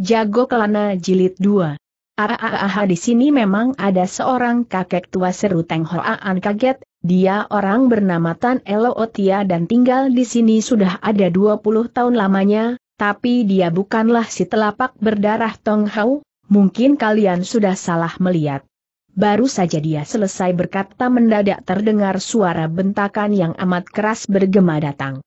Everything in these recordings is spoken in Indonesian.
Jago Kelana Jilid 2. Araaha ah, ah, ah, di sini memang ada seorang kakek tua seru Teng Hoaan kaget, dia orang bernama Tan Elootia dan tinggal di sini sudah ada 20 tahun lamanya, tapi dia bukanlah si telapak berdarah Tong Hao, mungkin kalian sudah salah melihat. Baru saja dia selesai berkata mendadak terdengar suara bentakan yang amat keras bergema datang.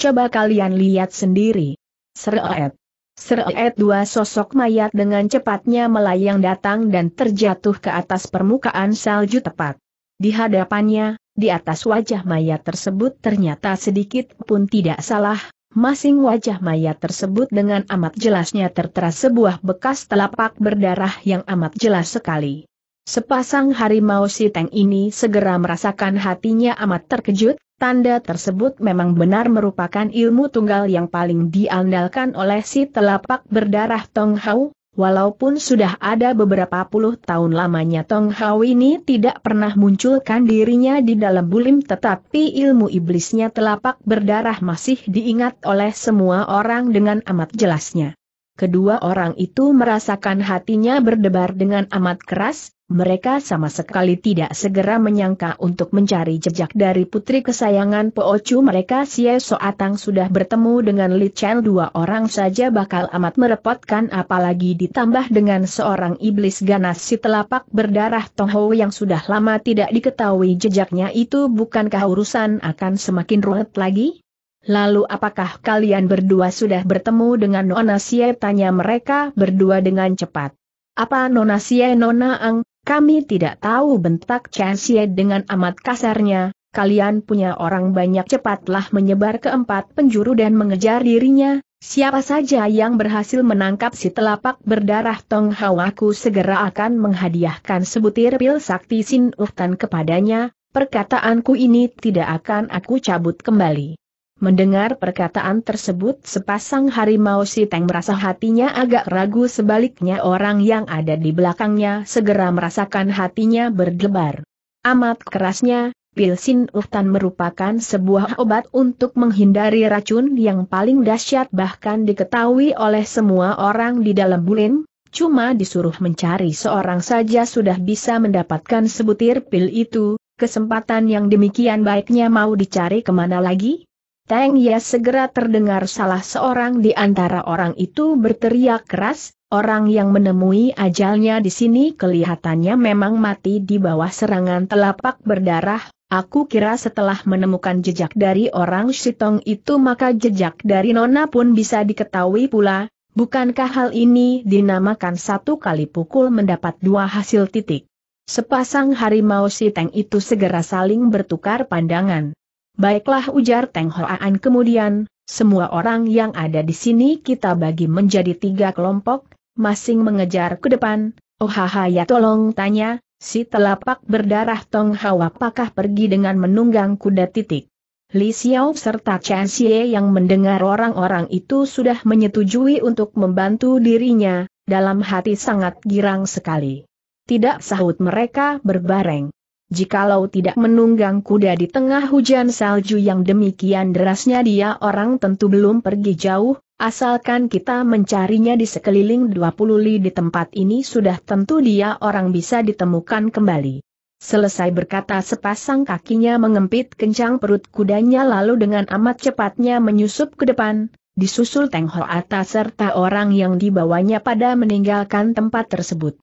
Coba kalian lihat sendiri. Seret. Seret dua sosok mayat dengan cepatnya melayang datang dan terjatuh ke atas permukaan salju tepat. Di hadapannya, di atas wajah mayat tersebut ternyata sedikit pun tidak salah, masing wajah mayat tersebut dengan amat jelasnya tertera sebuah bekas telapak berdarah yang amat jelas sekali. Sepasang harimau si teng ini segera merasakan hatinya amat terkejut, tanda tersebut memang benar merupakan ilmu tunggal yang paling diandalkan oleh si telapak berdarah Tong Hao. Walaupun sudah ada beberapa puluh tahun lamanya Tong Hao ini tidak pernah munculkan dirinya di dalam bulim tetapi ilmu iblisnya telapak berdarah masih diingat oleh semua orang dengan amat jelasnya. Kedua orang itu merasakan hatinya berdebar dengan amat keras, mereka sama sekali tidak segera menyangka untuk mencari jejak dari putri kesayangan Poocu mereka Xie Soatang sudah bertemu dengan Li Chen dua orang saja bakal amat merepotkan apalagi ditambah dengan seorang iblis ganas si telapak berdarah Tongho yang sudah lama tidak diketahui jejaknya itu bukankah urusan akan semakin ruwet lagi? Lalu apakah kalian berdua sudah bertemu dengan Nona Sye? Tanya mereka berdua dengan cepat. Apa Nona Sye Nona Ang, kami tidak tahu bentak Chen Sye dengan amat kasarnya, kalian punya orang banyak cepatlah menyebar ke empat penjuru dan mengejar dirinya, siapa saja yang berhasil menangkap si telapak berdarah Tong Hawaku segera akan menghadiahkan sebutir pil sakti Sin Uhtan kepadanya, perkataanku ini tidak akan aku cabut kembali. Mendengar perkataan tersebut sepasang harimau si Teng merasa hatinya agak ragu sebaliknya orang yang ada di belakangnya segera merasakan hatinya berdebar. Amat kerasnya, pil sin uhtan merupakan sebuah obat untuk menghindari racun yang paling dahsyat bahkan diketahui oleh semua orang di dalam bulin, cuma disuruh mencari seorang saja sudah bisa mendapatkan sebutir pil itu, kesempatan yang demikian baiknya mau dicari kemana lagi? Tang Ye segera terdengar salah seorang di antara orang itu berteriak keras, orang yang menemui ajalnya di sini kelihatannya memang mati di bawah serangan telapak berdarah, aku kira setelah menemukan jejak dari orang Shitong itu maka jejak dari Nona pun bisa diketahui pula, bukankah hal ini dinamakan satu kali pukul mendapat dua hasil titik. Sepasang harimau Siteng itu segera saling bertukar pandangan. Baiklah ujar Teng Hoaan kemudian, semua orang yang ada di sini kita bagi menjadi tiga kelompok, masing mengejar ke depan, oh ya tolong tanya, si telapak berdarah Tong Hao apakah pergi dengan menunggang kuda titik. Li Xiao serta Chen Xie yang mendengar orang-orang itu sudah menyetujui untuk membantu dirinya, dalam hati sangat girang sekali. Tidak sahut mereka berbareng jikalau tidak menunggang kuda di tengah hujan salju yang demikian derasnya dia orang tentu belum pergi jauh, asalkan kita mencarinya di sekeliling 20 li di tempat ini sudah tentu dia orang bisa ditemukan kembali. Selesai berkata sepasang kakinya mengempit kencang perut kudanya lalu dengan amat cepatnya menyusup ke depan, disusul Teng Ho serta orang yang dibawanya pada meninggalkan tempat tersebut.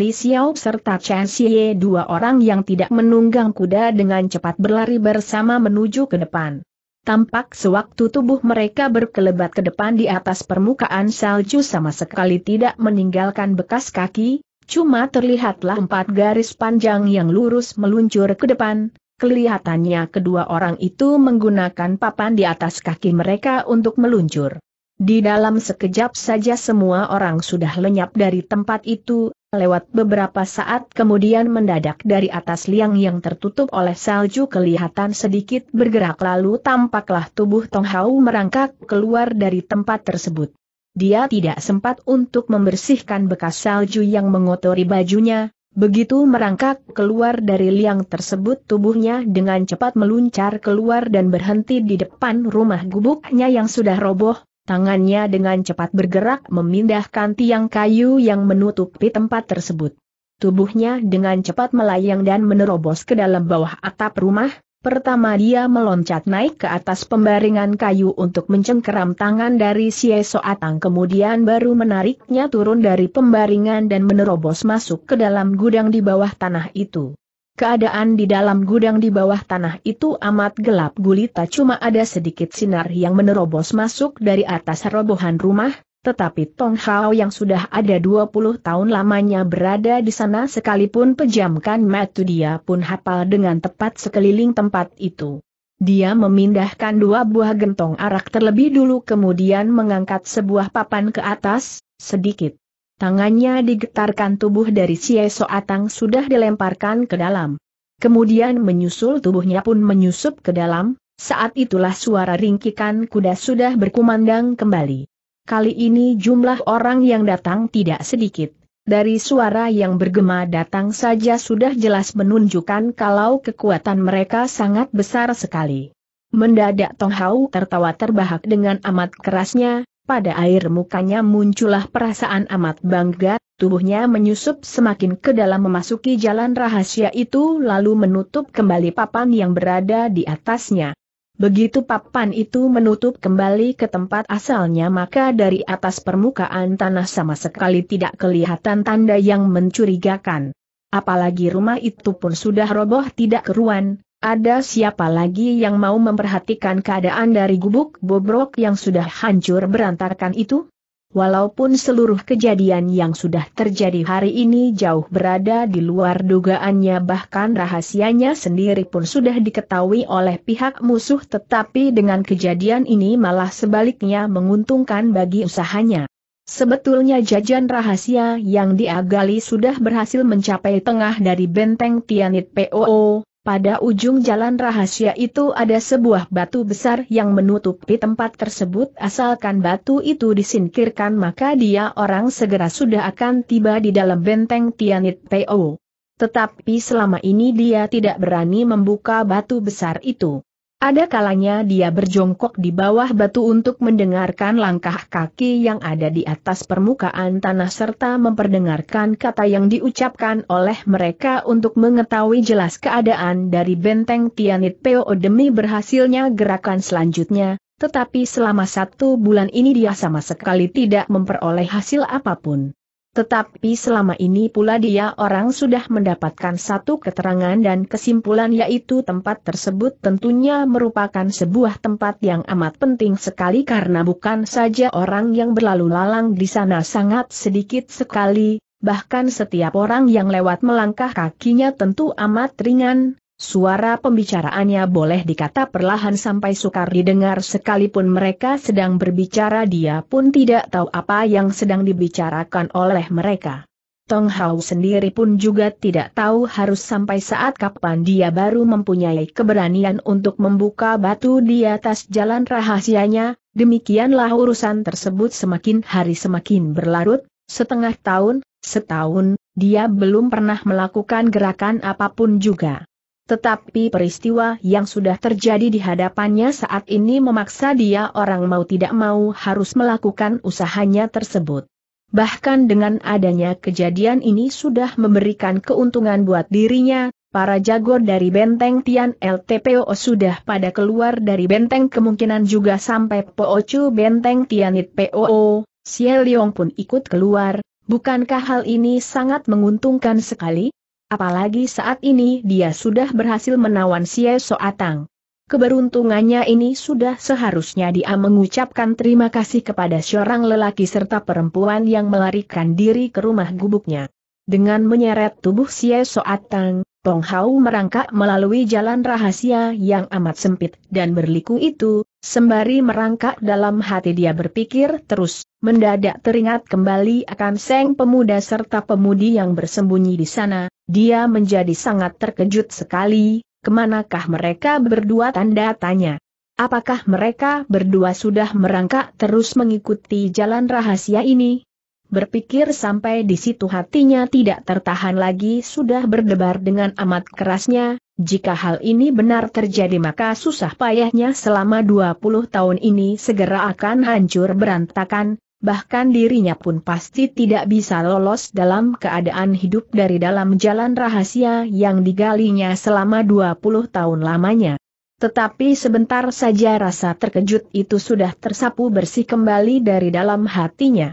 Li Xiao serta Chen Xie dua orang yang tidak menunggang kuda dengan cepat berlari bersama menuju ke depan. Tampak sewaktu tubuh mereka berkelebat ke depan di atas permukaan salju sama sekali tidak meninggalkan bekas kaki, cuma terlihatlah empat garis panjang yang lurus meluncur ke depan, kelihatannya kedua orang itu menggunakan papan di atas kaki mereka untuk meluncur. Di dalam sekejap saja semua orang sudah lenyap dari tempat itu, Lewat beberapa saat kemudian mendadak dari atas liang yang tertutup oleh salju kelihatan sedikit bergerak lalu tampaklah tubuh Tong Hau merangkak keluar dari tempat tersebut. Dia tidak sempat untuk membersihkan bekas salju yang mengotori bajunya, begitu merangkak keluar dari liang tersebut tubuhnya dengan cepat meluncar keluar dan berhenti di depan rumah gubuknya yang sudah roboh, Tangannya dengan cepat bergerak memindahkan tiang kayu yang menutupi tempat tersebut. Tubuhnya dengan cepat melayang dan menerobos ke dalam bawah atap rumah, pertama dia meloncat naik ke atas pembaringan kayu untuk mencengkeram tangan dari si Atang kemudian baru menariknya turun dari pembaringan dan menerobos masuk ke dalam gudang di bawah tanah itu. Keadaan di dalam gudang di bawah tanah itu amat gelap gulita cuma ada sedikit sinar yang menerobos masuk dari atas robohan rumah, tetapi Tong Hao yang sudah ada 20 tahun lamanya berada di sana sekalipun pejamkan mata dia pun hafal dengan tepat sekeliling tempat itu. Dia memindahkan dua buah gentong arak terlebih dulu kemudian mengangkat sebuah papan ke atas, sedikit Tangannya digetarkan tubuh dari Cie Soatang sudah dilemparkan ke dalam. Kemudian menyusul tubuhnya pun menyusup ke dalam, saat itulah suara ringkikan kuda sudah berkumandang kembali. Kali ini jumlah orang yang datang tidak sedikit. Dari suara yang bergema datang saja sudah jelas menunjukkan kalau kekuatan mereka sangat besar sekali. Mendadak Tong Hao tertawa terbahak dengan amat kerasnya, pada air mukanya muncullah perasaan amat bangga, tubuhnya menyusup semakin ke dalam memasuki jalan rahasia itu lalu menutup kembali papan yang berada di atasnya. Begitu papan itu menutup kembali ke tempat asalnya maka dari atas permukaan tanah sama sekali tidak kelihatan tanda yang mencurigakan. Apalagi rumah itu pun sudah roboh tidak keruan, ada siapa lagi yang mau memperhatikan keadaan dari gubuk bobrok yang sudah hancur berantakan itu? Walaupun seluruh kejadian yang sudah terjadi hari ini jauh berada di luar dugaannya bahkan rahasianya sendiri pun sudah diketahui oleh pihak musuh tetapi dengan kejadian ini malah sebaliknya menguntungkan bagi usahanya. Sebetulnya jajan rahasia yang diagali sudah berhasil mencapai tengah dari benteng Tianit POO, pada ujung jalan rahasia itu ada sebuah batu besar yang menutupi tempat tersebut asalkan batu itu disingkirkan maka dia orang segera sudah akan tiba di dalam benteng Tianit Peo. Tetapi selama ini dia tidak berani membuka batu besar itu. Ada kalanya dia berjongkok di bawah batu untuk mendengarkan langkah kaki yang ada di atas permukaan tanah serta memperdengarkan kata yang diucapkan oleh mereka untuk mengetahui jelas keadaan dari benteng Tianit Peo demi berhasilnya gerakan selanjutnya, tetapi selama satu bulan ini dia sama sekali tidak memperoleh hasil apapun. Tetapi selama ini pula dia orang sudah mendapatkan satu keterangan dan kesimpulan yaitu tempat tersebut tentunya merupakan sebuah tempat yang amat penting sekali karena bukan saja orang yang berlalu lalang di sana sangat sedikit sekali, bahkan setiap orang yang lewat melangkah kakinya tentu amat ringan, Suara pembicaraannya boleh dikata perlahan sampai sukar didengar sekalipun mereka sedang berbicara dia pun tidak tahu apa yang sedang dibicarakan oleh mereka. Tong Hao sendiri pun juga tidak tahu harus sampai saat kapan dia baru mempunyai keberanian untuk membuka batu di atas jalan rahasianya, demikianlah urusan tersebut semakin hari semakin berlarut, setengah tahun, setahun, dia belum pernah melakukan gerakan apapun juga. Tetapi peristiwa yang sudah terjadi di hadapannya saat ini memaksa dia orang mau tidak mau harus melakukan usahanya tersebut. Bahkan dengan adanya kejadian ini sudah memberikan keuntungan buat dirinya, para jago dari benteng Tian LTPO sudah pada keluar dari benteng kemungkinan juga sampai Poocu benteng Tianit POO, Xie Leong pun ikut keluar, bukankah hal ini sangat menguntungkan sekali? Apalagi saat ini dia sudah berhasil menawan Sia Soatang. Keberuntungannya ini sudah seharusnya dia mengucapkan terima kasih kepada seorang lelaki serta perempuan yang melarikan diri ke rumah gubuknya. Dengan menyeret tubuh Sia Soatang, Tong Hao merangkak melalui jalan rahasia yang amat sempit dan berliku itu, Sembari merangkak dalam hati dia berpikir terus, mendadak teringat kembali akan seng pemuda serta pemudi yang bersembunyi di sana, dia menjadi sangat terkejut sekali, kemanakah mereka berdua tanda tanya. Apakah mereka berdua sudah merangkak terus mengikuti jalan rahasia ini? Berpikir sampai di situ hatinya tidak tertahan lagi sudah berdebar dengan amat kerasnya, jika hal ini benar terjadi maka susah payahnya selama 20 tahun ini segera akan hancur berantakan, bahkan dirinya pun pasti tidak bisa lolos dalam keadaan hidup dari dalam jalan rahasia yang digalinya selama 20 tahun lamanya. Tetapi sebentar saja rasa terkejut itu sudah tersapu bersih kembali dari dalam hatinya.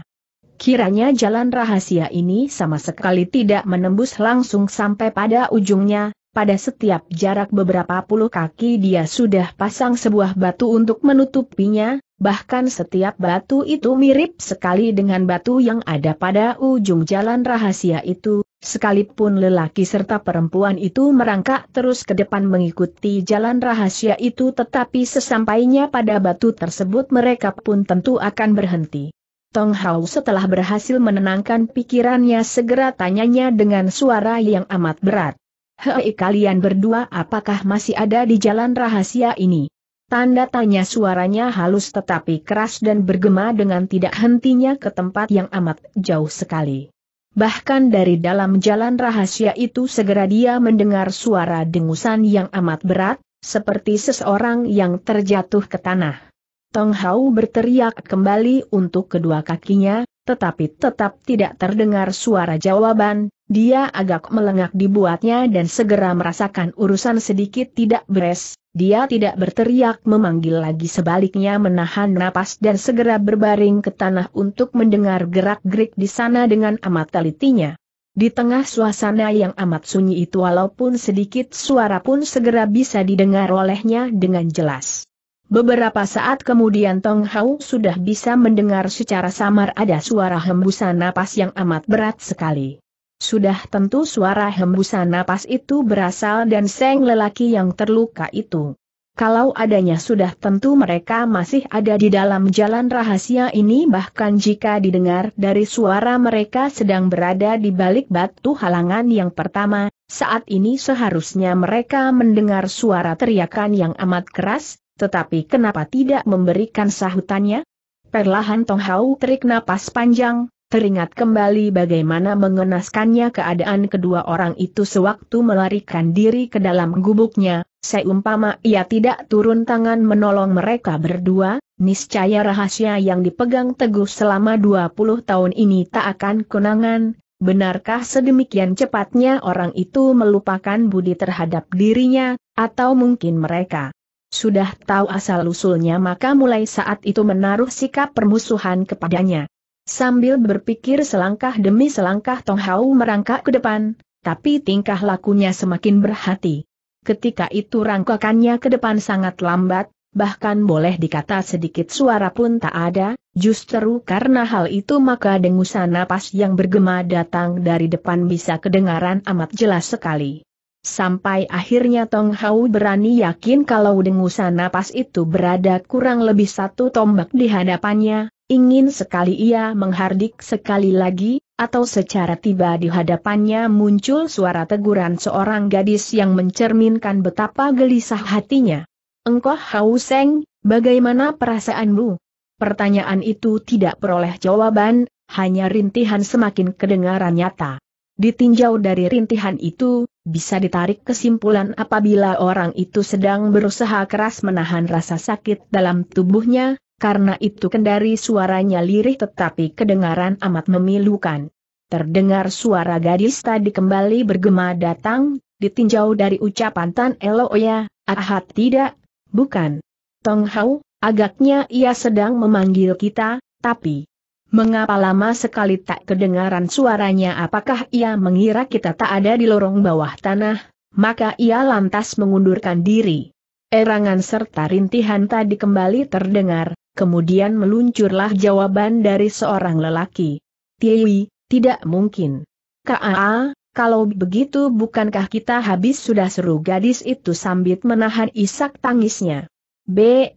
Kiranya jalan rahasia ini sama sekali tidak menembus langsung sampai pada ujungnya, pada setiap jarak beberapa puluh kaki dia sudah pasang sebuah batu untuk menutupinya, bahkan setiap batu itu mirip sekali dengan batu yang ada pada ujung jalan rahasia itu, sekalipun lelaki serta perempuan itu merangkak terus ke depan mengikuti jalan rahasia itu tetapi sesampainya pada batu tersebut mereka pun tentu akan berhenti. Tong Hao setelah berhasil menenangkan pikirannya segera tanyanya dengan suara yang amat berat. Hei kalian berdua apakah masih ada di jalan rahasia ini? Tanda tanya suaranya halus tetapi keras dan bergema dengan tidak hentinya ke tempat yang amat jauh sekali. Bahkan dari dalam jalan rahasia itu segera dia mendengar suara dengusan yang amat berat, seperti seseorang yang terjatuh ke tanah. Tong Hao berteriak kembali untuk kedua kakinya, tetapi tetap tidak terdengar suara jawaban, dia agak melengak dibuatnya dan segera merasakan urusan sedikit tidak beres, dia tidak berteriak memanggil lagi sebaliknya menahan napas dan segera berbaring ke tanah untuk mendengar gerak-gerik di sana dengan amat telitinya. Di tengah suasana yang amat sunyi itu walaupun sedikit suara pun segera bisa didengar olehnya dengan jelas. Beberapa saat kemudian Tong Hao sudah bisa mendengar secara samar ada suara hembusan napas yang amat berat sekali. Sudah tentu suara hembusan napas itu berasal dan seng lelaki yang terluka itu. Kalau adanya sudah tentu mereka masih ada di dalam jalan rahasia ini bahkan jika didengar dari suara mereka sedang berada di balik batu halangan yang pertama, saat ini seharusnya mereka mendengar suara teriakan yang amat keras, tetapi kenapa tidak memberikan sahutannya? Perlahan Tong Hau terik napas panjang, teringat kembali bagaimana mengenaskannya keadaan kedua orang itu sewaktu melarikan diri ke dalam gubuknya, seumpama ia tidak turun tangan menolong mereka berdua, niscaya rahasia yang dipegang teguh selama 20 tahun ini tak akan kenangan, benarkah sedemikian cepatnya orang itu melupakan budi terhadap dirinya, atau mungkin mereka sudah tahu asal-usulnya maka mulai saat itu menaruh sikap permusuhan kepadanya. Sambil berpikir selangkah demi selangkah Tong Hao merangkak ke depan, tapi tingkah lakunya semakin berhati. Ketika itu rangkakannya ke depan sangat lambat, bahkan boleh dikata sedikit suara pun tak ada, justru karena hal itu maka dengusan napas yang bergema datang dari depan bisa kedengaran amat jelas sekali. Sampai akhirnya Tong Hao berani yakin kalau dengusan napas itu berada kurang lebih satu tombak di hadapannya, Ingin sekali ia menghardik sekali lagi, atau secara tiba di hadapannya muncul suara teguran seorang gadis yang mencerminkan betapa gelisah hatinya. Engkau hauseng, bagaimana perasaanmu? Pertanyaan itu tidak peroleh jawaban, hanya rintihan semakin kedengaran nyata. Ditinjau dari rintihan itu, bisa ditarik kesimpulan apabila orang itu sedang berusaha keras menahan rasa sakit dalam tubuhnya, karena itu kendari suaranya lirih tetapi kedengaran amat memilukan. Terdengar suara gadis tadi kembali bergema datang, ditinjau dari ucapan Tan Eloya, oh ahat tidak, bukan. Tong Hao, agaknya ia sedang memanggil kita, tapi... Mengapa lama sekali tak kedengaran suaranya apakah ia mengira kita tak ada di lorong bawah tanah, maka ia lantas mengundurkan diri. Erangan serta rintihan tadi kembali terdengar, kemudian meluncurlah jawaban dari seorang lelaki. Tiwi, tidak mungkin. Kaa, kalau begitu bukankah kita habis sudah seru gadis itu sambil menahan isak tangisnya. Be,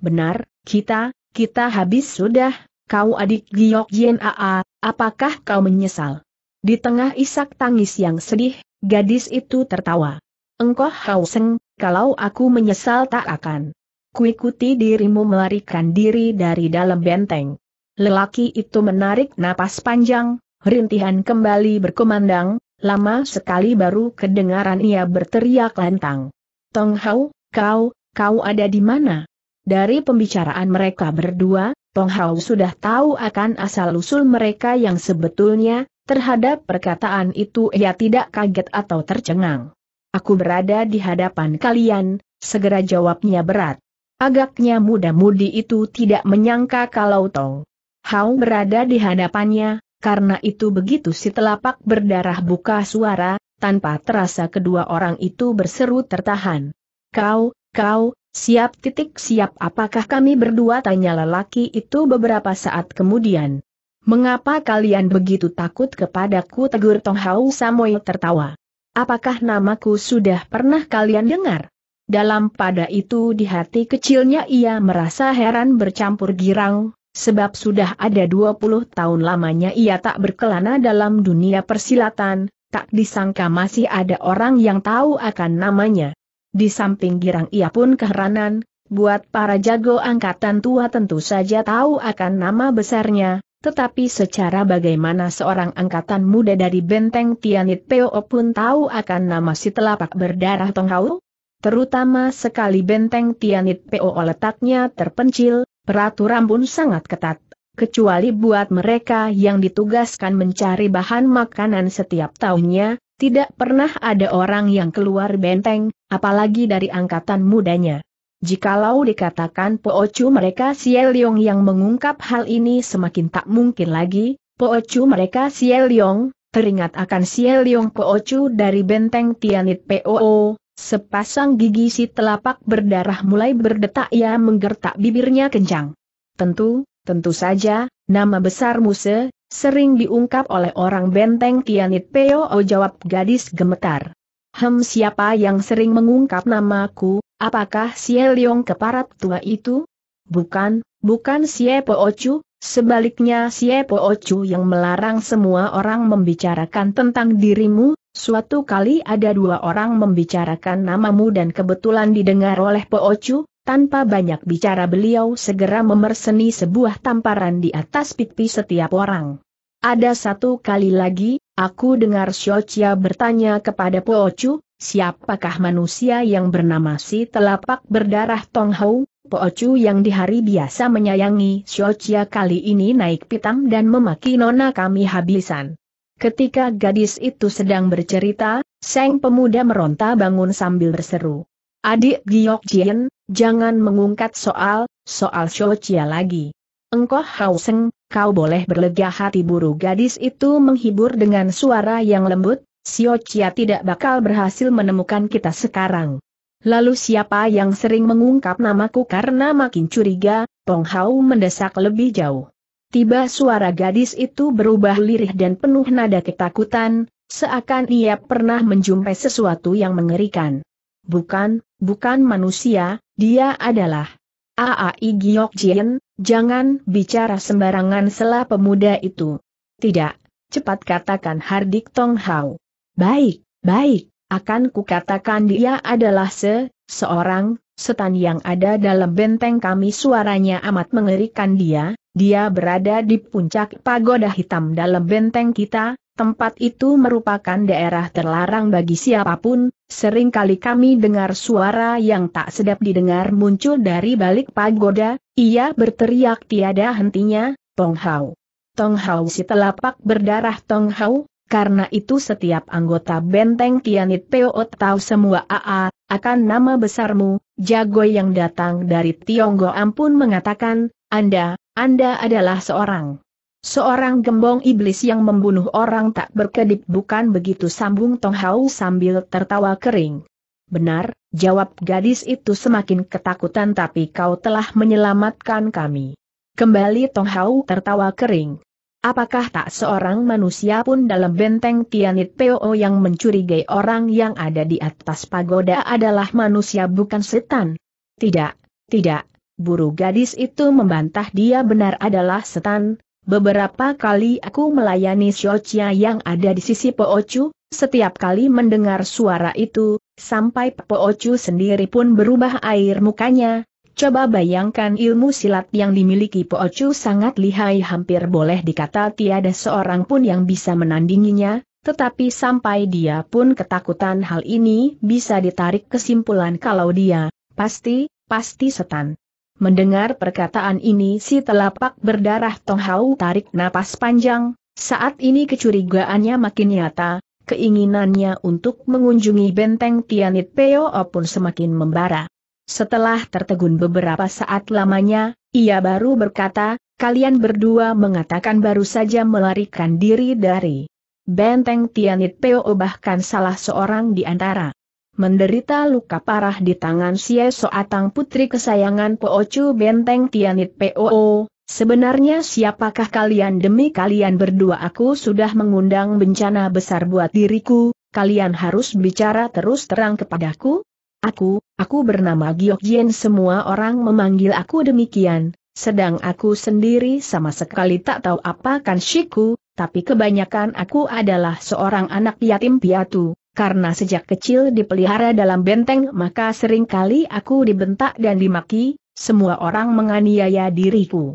benar, kita, kita habis sudah, kau adik Giok Jien Aa, apakah kau menyesal? Di tengah isak tangis yang sedih, gadis itu tertawa. Engkau hauseng, kalau aku menyesal tak akan kuikuti dirimu melarikan diri dari dalam benteng. Lelaki itu menarik napas panjang, rintihan kembali berkumandang, lama sekali baru kedengaran ia berteriak lantang. Tong Hao, kau, kau ada di mana? Dari pembicaraan mereka berdua, Tong Hao sudah tahu akan asal-usul mereka yang sebetulnya, terhadap perkataan itu ia tidak kaget atau tercengang. Aku berada di hadapan kalian, segera jawabnya berat. Agaknya muda-mudi itu tidak menyangka kalau Tong Hao berada di hadapannya, karena itu begitu si telapak berdarah buka suara, tanpa terasa kedua orang itu berseru tertahan. Kau, kau, siap titik siap apakah kami berdua tanya lelaki itu beberapa saat kemudian. Mengapa kalian begitu takut kepadaku tegur Tong Hao Samuel tertawa. Apakah namaku sudah pernah kalian dengar? Dalam pada itu di hati kecilnya ia merasa heran bercampur girang, sebab sudah ada 20 tahun lamanya ia tak berkelana dalam dunia persilatan, tak disangka masih ada orang yang tahu akan namanya. Di samping girang ia pun keheranan, buat para jago angkatan tua tentu saja tahu akan nama besarnya, tetapi secara bagaimana seorang angkatan muda dari benteng Tianit Peo pun tahu akan nama si telapak berdarah Tonghao? Terutama sekali benteng Tianit PO letaknya terpencil, peraturan pun sangat ketat, kecuali buat mereka yang ditugaskan mencari bahan makanan setiap tahunnya, tidak pernah ada orang yang keluar benteng, apalagi dari angkatan mudanya. Jikalau dikatakan Poocu mereka Sieliong yang mengungkap hal ini semakin tak mungkin lagi, Poocu mereka Sieliong, teringat akan Sieliong Poocu dari benteng Tianit POO, Sepasang gigi si telapak berdarah mulai berdetak ia menggertak bibirnya kencang. Tentu, tentu saja, nama besar musa sering diungkap oleh orang benteng Kianit Peo jawab gadis gemetar. Hem siapa yang sering mengungkap namaku, apakah si Leong keparat tua itu? Bukan, bukan si Ocu, sebaliknya si Ocu yang melarang semua orang membicarakan tentang dirimu, Suatu kali ada dua orang membicarakan namamu dan kebetulan didengar oleh Ocu, tanpa banyak bicara beliau segera memerseni sebuah tamparan di atas pipi setiap orang. Ada satu kali lagi, aku dengar Xiaochia bertanya kepada Ocu, siapakah manusia yang bernama si telapak berdarah Tonghou, Ocu yang di hari biasa menyayangi Xiaochia kali ini naik pitam dan memaki nona kami habisan. Ketika gadis itu sedang bercerita, Seng pemuda meronta bangun sambil berseru. Adik Giok Jien, jangan mengungkat soal, soal Shochia lagi. Engkau Hao Seng, kau boleh berlega hati buru gadis itu menghibur dengan suara yang lembut, Shochia tidak bakal berhasil menemukan kita sekarang. Lalu siapa yang sering mengungkap namaku karena makin curiga, Pong Hao mendesak lebih jauh. Tiba suara gadis itu berubah lirih dan penuh nada ketakutan, seakan ia pernah menjumpai sesuatu yang mengerikan. Bukan, bukan manusia, dia adalah Aai Giok Jien, jangan bicara sembarangan selah pemuda itu. Tidak, cepat katakan Hardik Tong Hao. Baik, baik, akan kukatakan dia adalah se, Seorang, setan yang ada dalam benteng kami suaranya amat mengerikan dia, dia berada di puncak pagoda hitam dalam benteng kita, tempat itu merupakan daerah terlarang bagi siapapun, seringkali kami dengar suara yang tak sedap didengar muncul dari balik pagoda, ia berteriak tiada hentinya, Tong Hao. Tong Hao si telapak berdarah Tong Hao, karena itu setiap anggota benteng Tianit Peo tahu semua AA, akan nama besarmu, jago yang datang dari Tionggo ampun mengatakan, Anda, Anda adalah seorang. Seorang gembong iblis yang membunuh orang tak berkedip bukan begitu sambung Tong Hao sambil tertawa kering. Benar, jawab gadis itu semakin ketakutan tapi kau telah menyelamatkan kami. Kembali Tong Hao tertawa kering. Apakah tak seorang manusia pun dalam benteng Tianit Po yang mencurigai orang yang ada di atas pagoda adalah manusia bukan setan? Tidak, tidak, buru gadis itu membantah dia benar adalah setan. Beberapa kali aku melayani Xiochia yang ada di sisi Poochu, setiap kali mendengar suara itu, sampai Poochu sendiri pun berubah air mukanya, Coba bayangkan ilmu silat yang dimiliki Po Chu sangat lihai hampir boleh dikata tiada seorang pun yang bisa menandinginya, tetapi sampai dia pun ketakutan hal ini bisa ditarik kesimpulan kalau dia, pasti, pasti setan. Mendengar perkataan ini si telapak berdarah Tong Hau tarik napas panjang, saat ini kecurigaannya makin nyata, keinginannya untuk mengunjungi benteng Tianit Peo pun semakin membara. Setelah tertegun beberapa saat lamanya, ia baru berkata, kalian berdua mengatakan baru saja melarikan diri dari benteng Tianit Peo bahkan salah seorang di antara. Menderita luka parah di tangan Xie Soatang putri kesayangan Poocu benteng Tianit Poo. sebenarnya siapakah kalian demi kalian berdua aku sudah mengundang bencana besar buat diriku, kalian harus bicara terus terang kepadaku? Aku, aku bernama Giok Jien. semua orang memanggil aku demikian, sedang aku sendiri sama sekali tak tahu apa kan shiku, tapi kebanyakan aku adalah seorang anak yatim piatu, karena sejak kecil dipelihara dalam benteng maka seringkali aku dibentak dan dimaki, semua orang menganiaya diriku.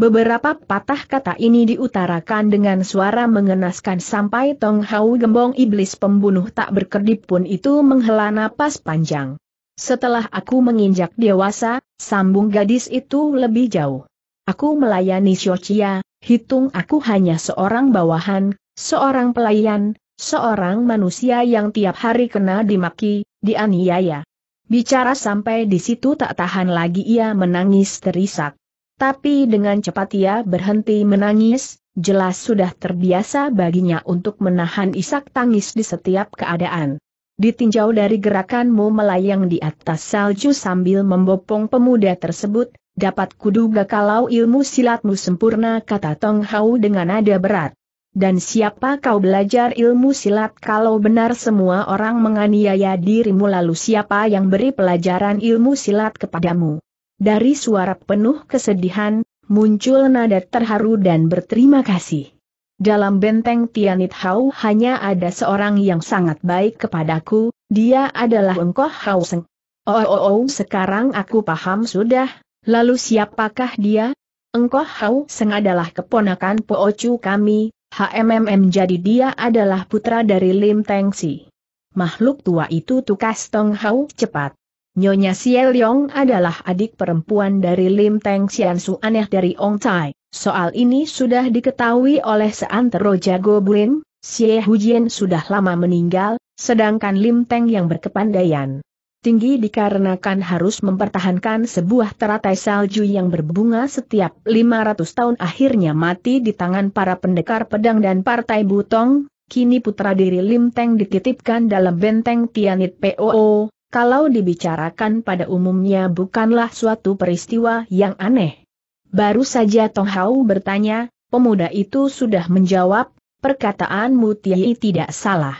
Beberapa patah kata ini diutarakan dengan suara mengenaskan sampai Tong Hau gembong iblis pembunuh tak berkedip pun itu menghela napas panjang. Setelah aku menginjak dewasa, sambung gadis itu lebih jauh. Aku melayani Xiaochia, hitung aku hanya seorang bawahan, seorang pelayan, seorang manusia yang tiap hari kena dimaki, dianiaya. Bicara sampai di situ tak tahan lagi ia menangis terisak. Tapi dengan cepat ia berhenti menangis, jelas sudah terbiasa baginya untuk menahan isak tangis di setiap keadaan. Ditinjau dari gerakanmu melayang di atas salju sambil membopong pemuda tersebut, dapat kuduga kalau ilmu silatmu sempurna kata Tong Hau dengan nada berat. Dan siapa kau belajar ilmu silat kalau benar semua orang menganiaya dirimu lalu siapa yang beri pelajaran ilmu silat kepadamu? Dari suara penuh kesedihan, muncul nada terharu dan berterima kasih. Dalam benteng Tianit Hao hanya ada seorang yang sangat baik kepadaku, dia adalah Engkoh Hao Seng. Oh, oh, oh, sekarang aku paham sudah, lalu siapakah dia? Engkoh Hao Seng adalah keponakan Poocu kami, HMMM jadi dia adalah putra dari Lim Teng Si. Makhluk tua itu tukas Tong Hao cepat. Nyonya Xie Liong adalah adik perempuan dari Lim Teng Xian Su aneh dari Ong Tai. Soal ini sudah diketahui oleh seantero jago Buin, Xie Hujian sudah lama meninggal, sedangkan Lim Teng yang berkepandaian tinggi dikarenakan harus mempertahankan sebuah teratai salju yang berbunga setiap 500 tahun akhirnya mati di tangan para pendekar pedang dan partai butong, kini putra diri Lim Teng dititipkan dalam benteng Tianit POO, kalau dibicarakan pada umumnya bukanlah suatu peristiwa yang aneh. Baru saja Tong Hao bertanya, pemuda itu sudah menjawab, perkataan Mutiai tidak salah.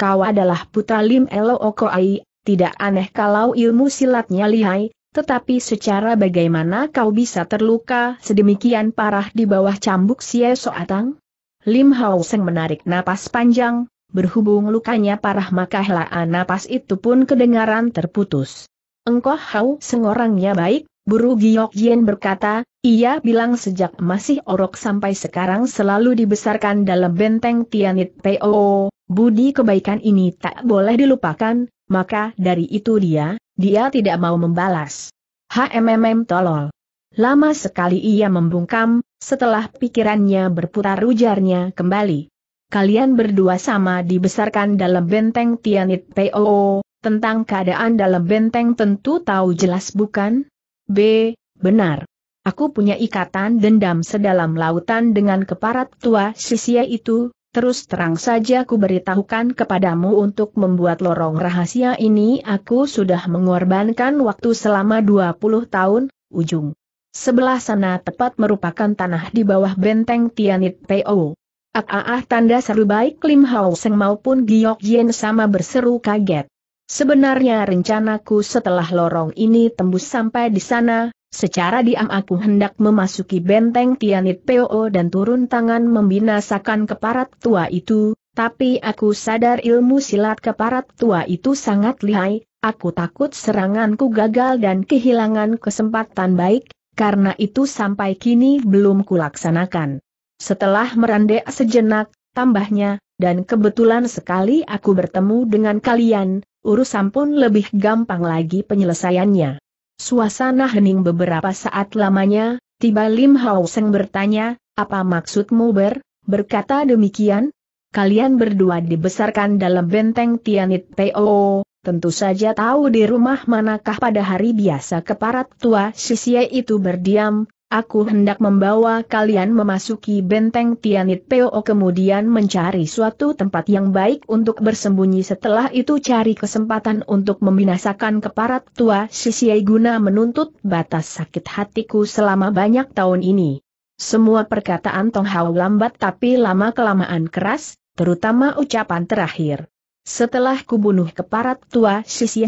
Kau adalah putra Lim Elo Okoai, tidak aneh kalau ilmu silatnya lihai, tetapi secara bagaimana kau bisa terluka sedemikian parah di bawah cambuk Sia Soatang? Lim Hao Seng menarik napas panjang, Berhubung lukanya parah maka helaan napas itu pun kedengaran terputus. Engkau hau sengorangnya baik, Buru Giok Jien berkata, ia bilang sejak masih orok sampai sekarang selalu dibesarkan dalam benteng Tianit P.O. Budi kebaikan ini tak boleh dilupakan, maka dari itu dia, dia tidak mau membalas. HMMM tolol. Lama sekali ia membungkam, setelah pikirannya berputar ujarnya kembali kalian berdua sama dibesarkan dalam benteng Tianit P.O. tentang keadaan dalam benteng tentu tahu jelas bukan? B. Benar. Aku punya ikatan dendam sedalam lautan dengan keparat tua sisia itu, terus terang saja ku beritahukan kepadamu untuk membuat lorong rahasia ini aku sudah mengorbankan waktu selama 20 tahun, ujung. Sebelah sana tepat merupakan tanah di bawah benteng Tianit Po. Ah, tanda seru baik Lim Hao Seng maupun Giok Yen sama berseru kaget. Sebenarnya rencanaku setelah lorong ini tembus sampai di sana, secara diam aku hendak memasuki benteng Tianit PO dan turun tangan membinasakan keparat tua itu, tapi aku sadar ilmu silat keparat tua itu sangat lihai, aku takut seranganku gagal dan kehilangan kesempatan baik, karena itu sampai kini belum kulaksanakan. Setelah merandek sejenak, tambahnya, dan kebetulan sekali aku bertemu dengan kalian, urusan pun lebih gampang lagi penyelesaiannya. Suasana hening beberapa saat lamanya, tiba Lim Hao Seng bertanya, apa maksudmu ber, berkata demikian? Kalian berdua dibesarkan dalam benteng Tianit Po, tentu saja tahu di rumah manakah pada hari biasa keparat tua Sisiye itu berdiam, Aku hendak membawa kalian memasuki benteng Tianit Peo kemudian mencari suatu tempat yang baik untuk bersembunyi setelah itu cari kesempatan untuk membinasakan keparat tua Sisi guna menuntut batas sakit hatiku selama banyak tahun ini. Semua perkataan Tong Hao lambat tapi lama-kelamaan keras, terutama ucapan terakhir. Setelah kubunuh keparat tua Sisi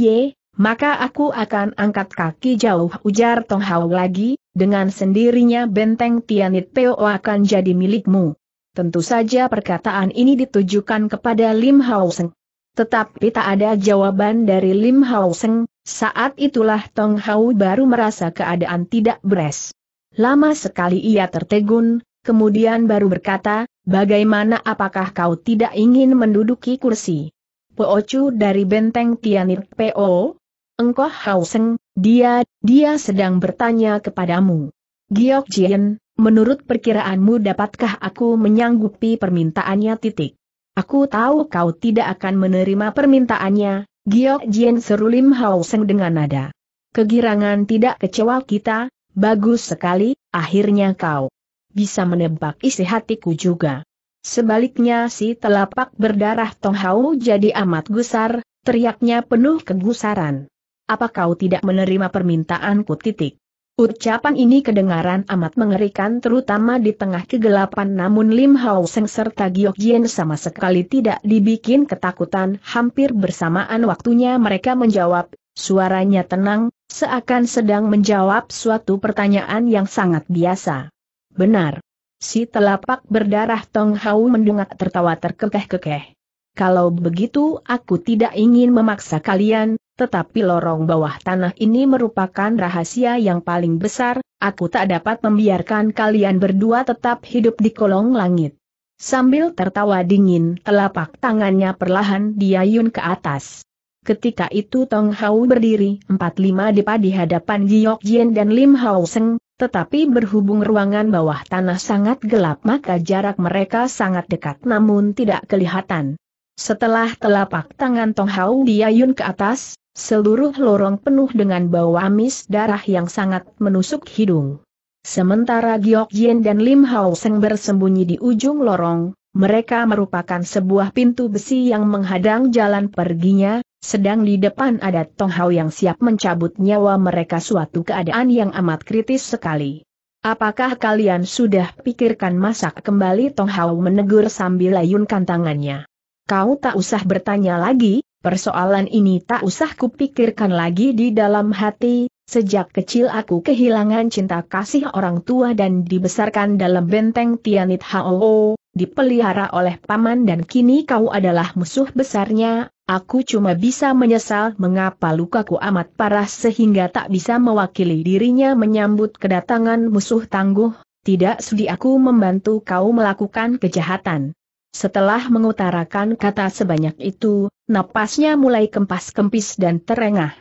maka aku akan angkat kaki jauh ujar Tong Hao lagi, dengan sendirinya benteng Tianit Peo akan jadi milikmu. Tentu saja perkataan ini ditujukan kepada Lim Hao Seng. Tetapi tak ada jawaban dari Lim Hao Seng, saat itulah Tong Hao baru merasa keadaan tidak beres. Lama sekali ia tertegun, kemudian baru berkata, bagaimana apakah kau tidak ingin menduduki kursi? Poocu dari benteng Tianit Po, Engkau Hauseng, dia, dia sedang bertanya kepadamu. Giok Jian, menurut perkiraanmu dapatkah aku menyanggupi permintaannya titik? Aku tahu kau tidak akan menerima permintaannya, Giok Jien serulim Hauseng dengan nada. Kegirangan tidak kecewa kita, bagus sekali, akhirnya kau bisa menebak isi hatiku juga. Sebaliknya si telapak berdarah Tong Hao jadi amat gusar, teriaknya penuh kegusaran apa kau tidak menerima permintaanku titik? Ucapan ini kedengaran amat mengerikan terutama di tengah kegelapan namun Lim Hao Seng serta Giok Jien sama sekali tidak dibikin ketakutan hampir bersamaan waktunya mereka menjawab, suaranya tenang, seakan sedang menjawab suatu pertanyaan yang sangat biasa. Benar. Si telapak berdarah Tong Hao mendungak tertawa terkekeh-kekeh. Kalau begitu aku tidak ingin memaksa kalian, tetapi lorong bawah tanah ini merupakan rahasia yang paling besar, aku tak dapat membiarkan kalian berdua tetap hidup di kolong langit. Sambil tertawa dingin, telapak tangannya perlahan diayun ke atas. Ketika itu Tong Hao berdiri 45 depa di hadapan Giok Jien dan Lim Hao Seng, tetapi berhubung ruangan bawah tanah sangat gelap maka jarak mereka sangat dekat namun tidak kelihatan. Setelah telapak tangan Tong Hao diayun ke atas, Seluruh lorong penuh dengan bau amis darah yang sangat menusuk hidung. Sementara Giok Jin dan Lim Hao Seng bersembunyi di ujung lorong, mereka merupakan sebuah pintu besi yang menghadang jalan perginya, sedang di depan ada Tong Hao yang siap mencabut nyawa mereka suatu keadaan yang amat kritis sekali. Apakah kalian sudah pikirkan masak kembali Tong Hao menegur sambil layunkan tangannya? Kau tak usah bertanya lagi, Persoalan ini tak usah kupikirkan lagi di dalam hati, sejak kecil aku kehilangan cinta kasih orang tua dan dibesarkan dalam benteng Tianit Hao, dipelihara oleh paman dan kini kau adalah musuh besarnya, aku cuma bisa menyesal mengapa lukaku amat parah sehingga tak bisa mewakili dirinya menyambut kedatangan musuh tangguh, tidak sudi aku membantu kau melakukan kejahatan. Setelah mengutarakan kata sebanyak itu, napasnya mulai kempas-kempis dan terengah.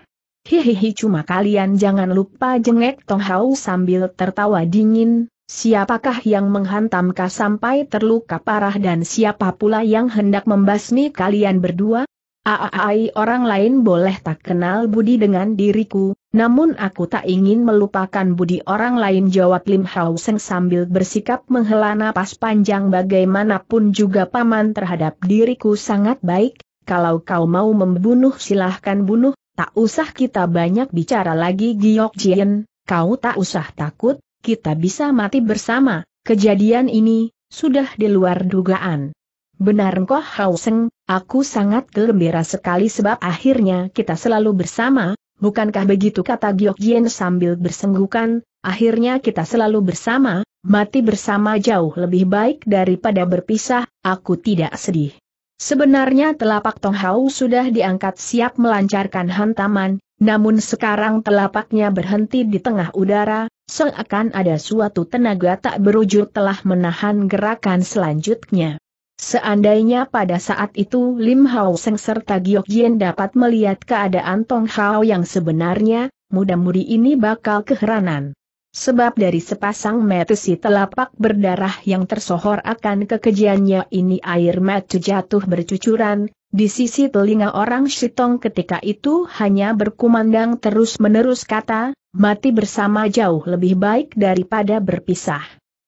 Hihihi cuma kalian jangan lupa jengek Tong Hao sambil tertawa dingin, siapakah yang menghantamkah sampai terluka parah dan siapa pula yang hendak membasmi kalian berdua? Aai orang lain boleh tak kenal budi dengan diriku, namun aku tak ingin melupakan budi orang lain jawab Lim Hauseng sambil bersikap menghela napas panjang bagaimanapun juga paman terhadap diriku sangat baik, kalau kau mau membunuh silahkan bunuh, tak usah kita banyak bicara lagi Giok Jien, kau tak usah takut, kita bisa mati bersama, kejadian ini, sudah di luar dugaan. Benar engkau Hauseng, aku sangat gembira sekali sebab akhirnya kita selalu bersama, bukankah begitu kata Giok Jien sambil bersenggukan, akhirnya kita selalu bersama, mati bersama jauh lebih baik daripada berpisah, aku tidak sedih. Sebenarnya telapak Tong Hau sudah diangkat siap melancarkan hantaman, namun sekarang telapaknya berhenti di tengah udara, seakan ada suatu tenaga tak berujur telah menahan gerakan selanjutnya. Seandainya pada saat itu Lim Hao Seng serta Giok Jin dapat melihat keadaan Tong Hao yang sebenarnya, muda-mudi ini bakal keheranan. Sebab dari sepasang mata si telapak berdarah yang tersohor akan kekejiannya ini air mata jatuh bercucuran, di sisi telinga orang Shitong ketika itu hanya berkumandang terus-menerus kata, mati bersama jauh lebih baik daripada berpisah.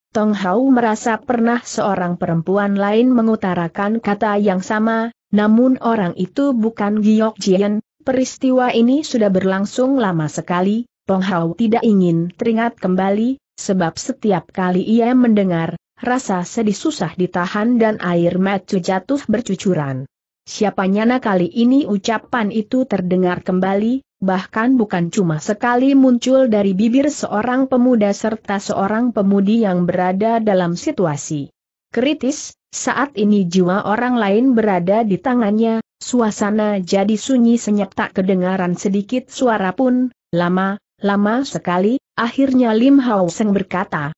Tong Hao merasa pernah seorang perempuan lain mengutarakan kata yang sama, namun orang itu bukan Giok Jian, peristiwa ini sudah berlangsung lama sekali, Tong Hao tidak ingin teringat kembali, sebab setiap kali ia mendengar, rasa sedih susah ditahan dan air mata jatuh bercucuran. Siapanya kali ini ucapan itu terdengar kembali, bahkan bukan cuma sekali muncul dari bibir seorang pemuda serta seorang pemudi yang berada dalam situasi kritis, saat ini jiwa orang lain berada di tangannya, suasana jadi sunyi senyap tak kedengaran sedikit suara pun, lama, lama sekali, akhirnya Lim Hao Seng berkata,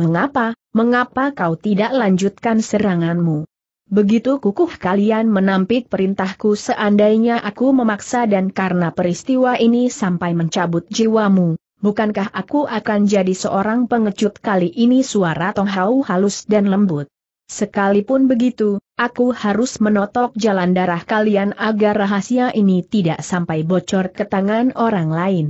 Mengapa, mengapa kau tidak lanjutkan seranganmu? Begitu kukuh kalian menampik perintahku seandainya aku memaksa dan karena peristiwa ini sampai mencabut jiwamu, bukankah aku akan jadi seorang pengecut kali ini suara Tong Hau halus dan lembut. Sekalipun begitu, aku harus menotok jalan darah kalian agar rahasia ini tidak sampai bocor ke tangan orang lain.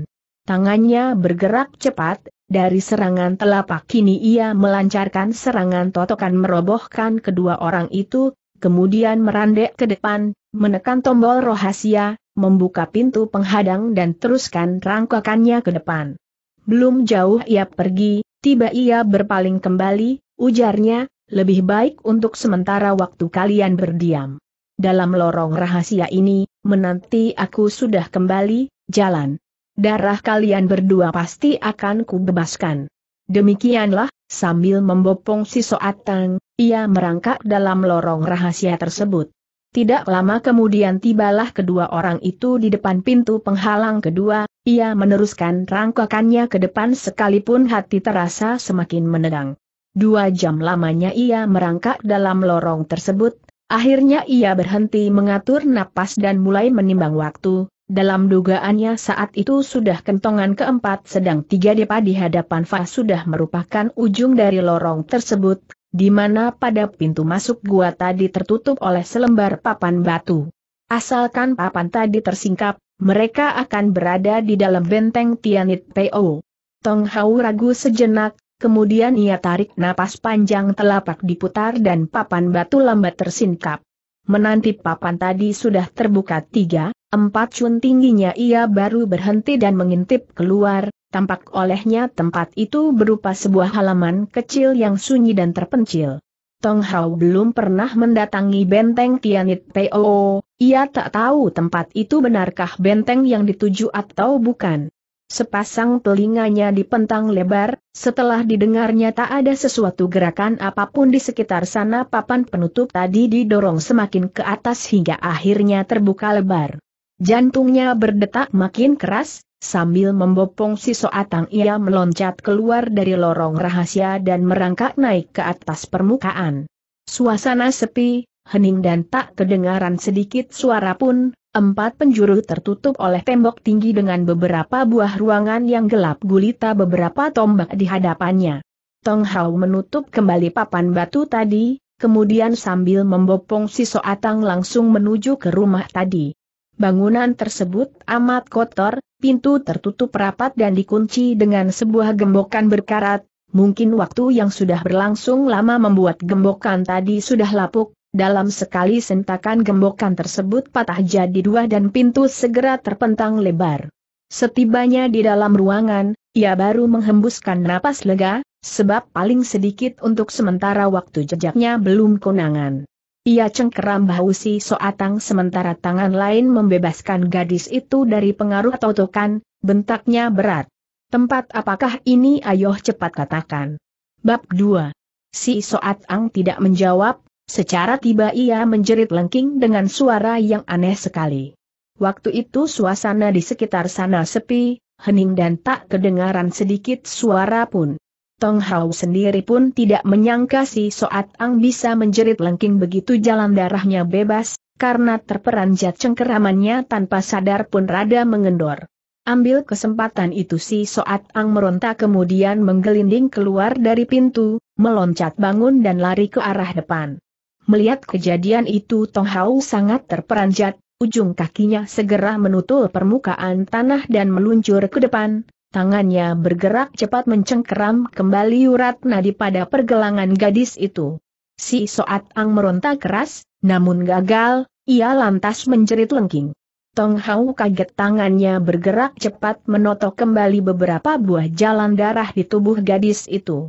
Tangannya bergerak cepat, dari serangan telapak kini ia melancarkan serangan totokan merobohkan kedua orang itu, kemudian merandek ke depan, menekan tombol rahasia, membuka pintu penghadang dan teruskan rangkakannya ke depan. Belum jauh ia pergi, tiba ia berpaling kembali, ujarnya, lebih baik untuk sementara waktu kalian berdiam. Dalam lorong rahasia ini, menanti aku sudah kembali, jalan darah kalian berdua pasti akan kubebaskan. Demikianlah, sambil membopong si Soatang, ia merangkak dalam lorong rahasia tersebut. Tidak lama kemudian tibalah kedua orang itu di depan pintu penghalang kedua, ia meneruskan rangkakannya ke depan sekalipun hati terasa semakin menegang. Dua jam lamanya ia merangkak dalam lorong tersebut, akhirnya ia berhenti mengatur napas dan mulai menimbang waktu, dalam dugaannya saat itu sudah kentongan keempat sedang tiga depa di hadapan Fa sudah merupakan ujung dari lorong tersebut, di mana pada pintu masuk gua tadi tertutup oleh selembar papan batu. Asalkan papan tadi tersingkap, mereka akan berada di dalam benteng Tianit Po. Tong Hau ragu sejenak, kemudian ia tarik napas panjang telapak diputar dan papan batu lambat tersingkap. Menanti papan tadi sudah terbuka tiga, Empat cun tingginya ia baru berhenti dan mengintip keluar, tampak olehnya tempat itu berupa sebuah halaman kecil yang sunyi dan terpencil. Tong Hao belum pernah mendatangi benteng Tianit Poo, ia tak tahu tempat itu benarkah benteng yang dituju atau bukan. Sepasang telinganya dipentang lebar, setelah didengarnya tak ada sesuatu gerakan apapun di sekitar sana papan penutup tadi didorong semakin ke atas hingga akhirnya terbuka lebar. Jantungnya berdetak makin keras, sambil membopong si soatang ia meloncat keluar dari lorong rahasia dan merangkak naik ke atas permukaan. Suasana sepi, hening dan tak kedengaran sedikit suara pun, empat penjuru tertutup oleh tembok tinggi dengan beberapa buah ruangan yang gelap gulita beberapa tombak di hadapannya. Tong Hao menutup kembali papan batu tadi, kemudian sambil membopong si Soatang langsung menuju ke rumah tadi. Bangunan tersebut amat kotor, pintu tertutup rapat dan dikunci dengan sebuah gembokan berkarat, mungkin waktu yang sudah berlangsung lama membuat gembokan tadi sudah lapuk, dalam sekali sentakan gembokan tersebut patah jadi dua dan pintu segera terpentang lebar. Setibanya di dalam ruangan, ia baru menghembuskan napas lega, sebab paling sedikit untuk sementara waktu jejaknya belum konangan. Ia cengkeram bahu si soatang sementara tangan lain membebaskan gadis itu dari pengaruh totokan, bentaknya berat. Tempat apakah ini ayoh cepat katakan. Bab 2. Si soatang tidak menjawab, secara tiba ia menjerit lengking dengan suara yang aneh sekali. Waktu itu suasana di sekitar sana sepi, hening dan tak kedengaran sedikit suara pun. Tong Hao sendiri pun tidak menyangka si Soat Ang bisa menjerit lengking begitu jalan darahnya bebas, karena terperanjat cengkeramannya tanpa sadar pun rada mengendor. Ambil kesempatan itu si Soat Ang meronta kemudian menggelinding keluar dari pintu, meloncat bangun dan lari ke arah depan. Melihat kejadian itu Tong Hao sangat terperanjat, ujung kakinya segera menutul permukaan tanah dan meluncur ke depan, tangannya bergerak cepat mencengkeram kembali urat nadi pada pergelangan gadis itu. Si Soat Ang meronta keras, namun gagal, ia lantas menjerit lengking. Tong Hau kaget tangannya bergerak cepat menotok kembali beberapa buah jalan darah di tubuh gadis itu.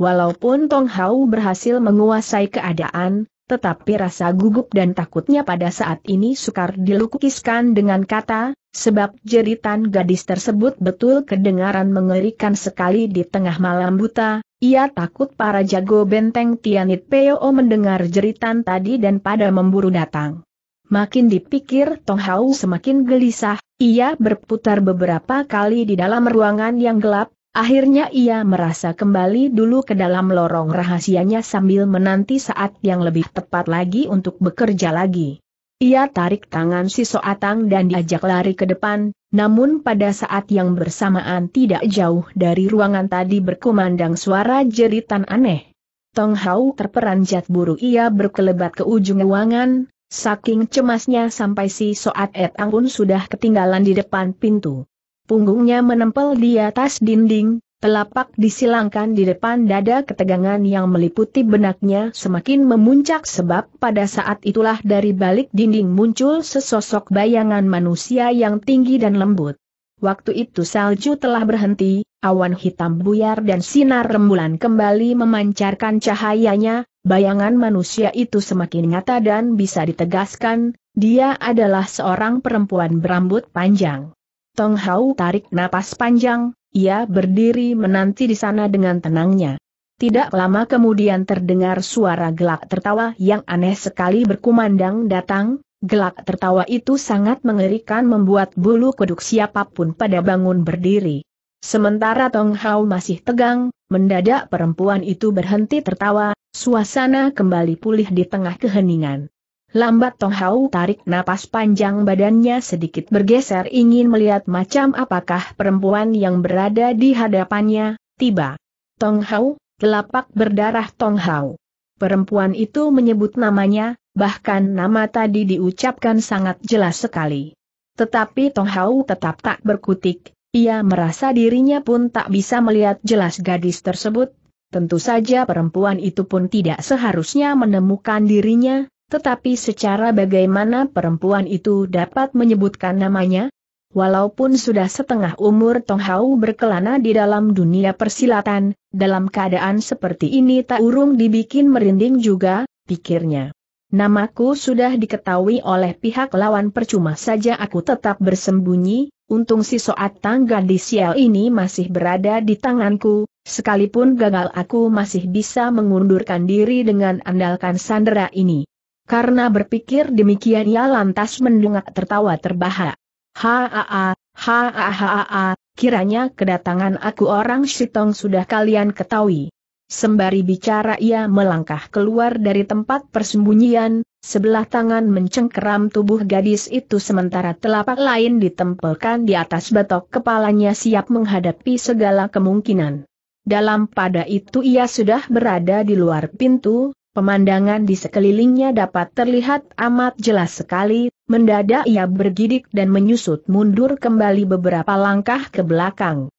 Walaupun Tong Hau berhasil menguasai keadaan, tetapi rasa gugup dan takutnya pada saat ini sukar dilukiskan dengan kata, sebab jeritan gadis tersebut betul kedengaran mengerikan sekali di tengah malam buta, ia takut para jago benteng Tianit Peo mendengar jeritan tadi dan pada memburu datang. Makin dipikir Tong Hao semakin gelisah, ia berputar beberapa kali di dalam ruangan yang gelap, Akhirnya ia merasa kembali dulu ke dalam lorong rahasianya sambil menanti saat yang lebih tepat lagi untuk bekerja lagi. Ia tarik tangan si Soatang dan diajak lari ke depan, namun pada saat yang bersamaan tidak jauh dari ruangan tadi berkumandang suara jeritan aneh. Tong Hau terperanjat buru ia berkelebat ke ujung ruangan, saking cemasnya sampai si Soat Etang pun sudah ketinggalan di depan pintu punggungnya menempel di atas dinding, telapak disilangkan di depan dada ketegangan yang meliputi benaknya semakin memuncak sebab pada saat itulah dari balik dinding muncul sesosok bayangan manusia yang tinggi dan lembut. Waktu itu salju telah berhenti, awan hitam buyar dan sinar rembulan kembali memancarkan cahayanya, bayangan manusia itu semakin nyata dan bisa ditegaskan, dia adalah seorang perempuan berambut panjang. Tong Hau tarik napas panjang, ia berdiri menanti di sana dengan tenangnya. Tidak lama kemudian terdengar suara gelak tertawa yang aneh sekali berkumandang datang, gelak tertawa itu sangat mengerikan membuat bulu kuduk siapapun pada bangun berdiri. Sementara Tong Hao masih tegang, mendadak perempuan itu berhenti tertawa, suasana kembali pulih di tengah keheningan. Lambat Tong Hau tarik napas panjang badannya sedikit bergeser ingin melihat macam apakah perempuan yang berada di hadapannya, tiba. Tong Hau, telapak berdarah Tong Hau. Perempuan itu menyebut namanya, bahkan nama tadi diucapkan sangat jelas sekali. Tetapi Tong Hau tetap tak berkutik, ia merasa dirinya pun tak bisa melihat jelas gadis tersebut. Tentu saja perempuan itu pun tidak seharusnya menemukan dirinya, tetapi secara bagaimana perempuan itu dapat menyebutkan namanya? Walaupun sudah setengah umur Tong Hao berkelana di dalam dunia persilatan, dalam keadaan seperti ini tak urung dibikin merinding juga, pikirnya. Namaku sudah diketahui oleh pihak lawan percuma saja aku tetap bersembunyi, untung si soat tangga di sial ini masih berada di tanganku, sekalipun gagal aku masih bisa mengundurkan diri dengan andalkan sandera ini. Karena berpikir demikian ia lantas mendungak tertawa terbahak. Haa, haa, haa, kiranya kedatangan aku orang Shitong sudah kalian ketahui. Sembari bicara ia melangkah keluar dari tempat persembunyian, sebelah tangan mencengkeram tubuh gadis itu sementara telapak lain ditempelkan di atas batok kepalanya siap menghadapi segala kemungkinan. Dalam pada itu ia sudah berada di luar pintu, Pemandangan di sekelilingnya dapat terlihat amat jelas sekali, mendadak ia bergidik dan menyusut mundur kembali beberapa langkah ke belakang.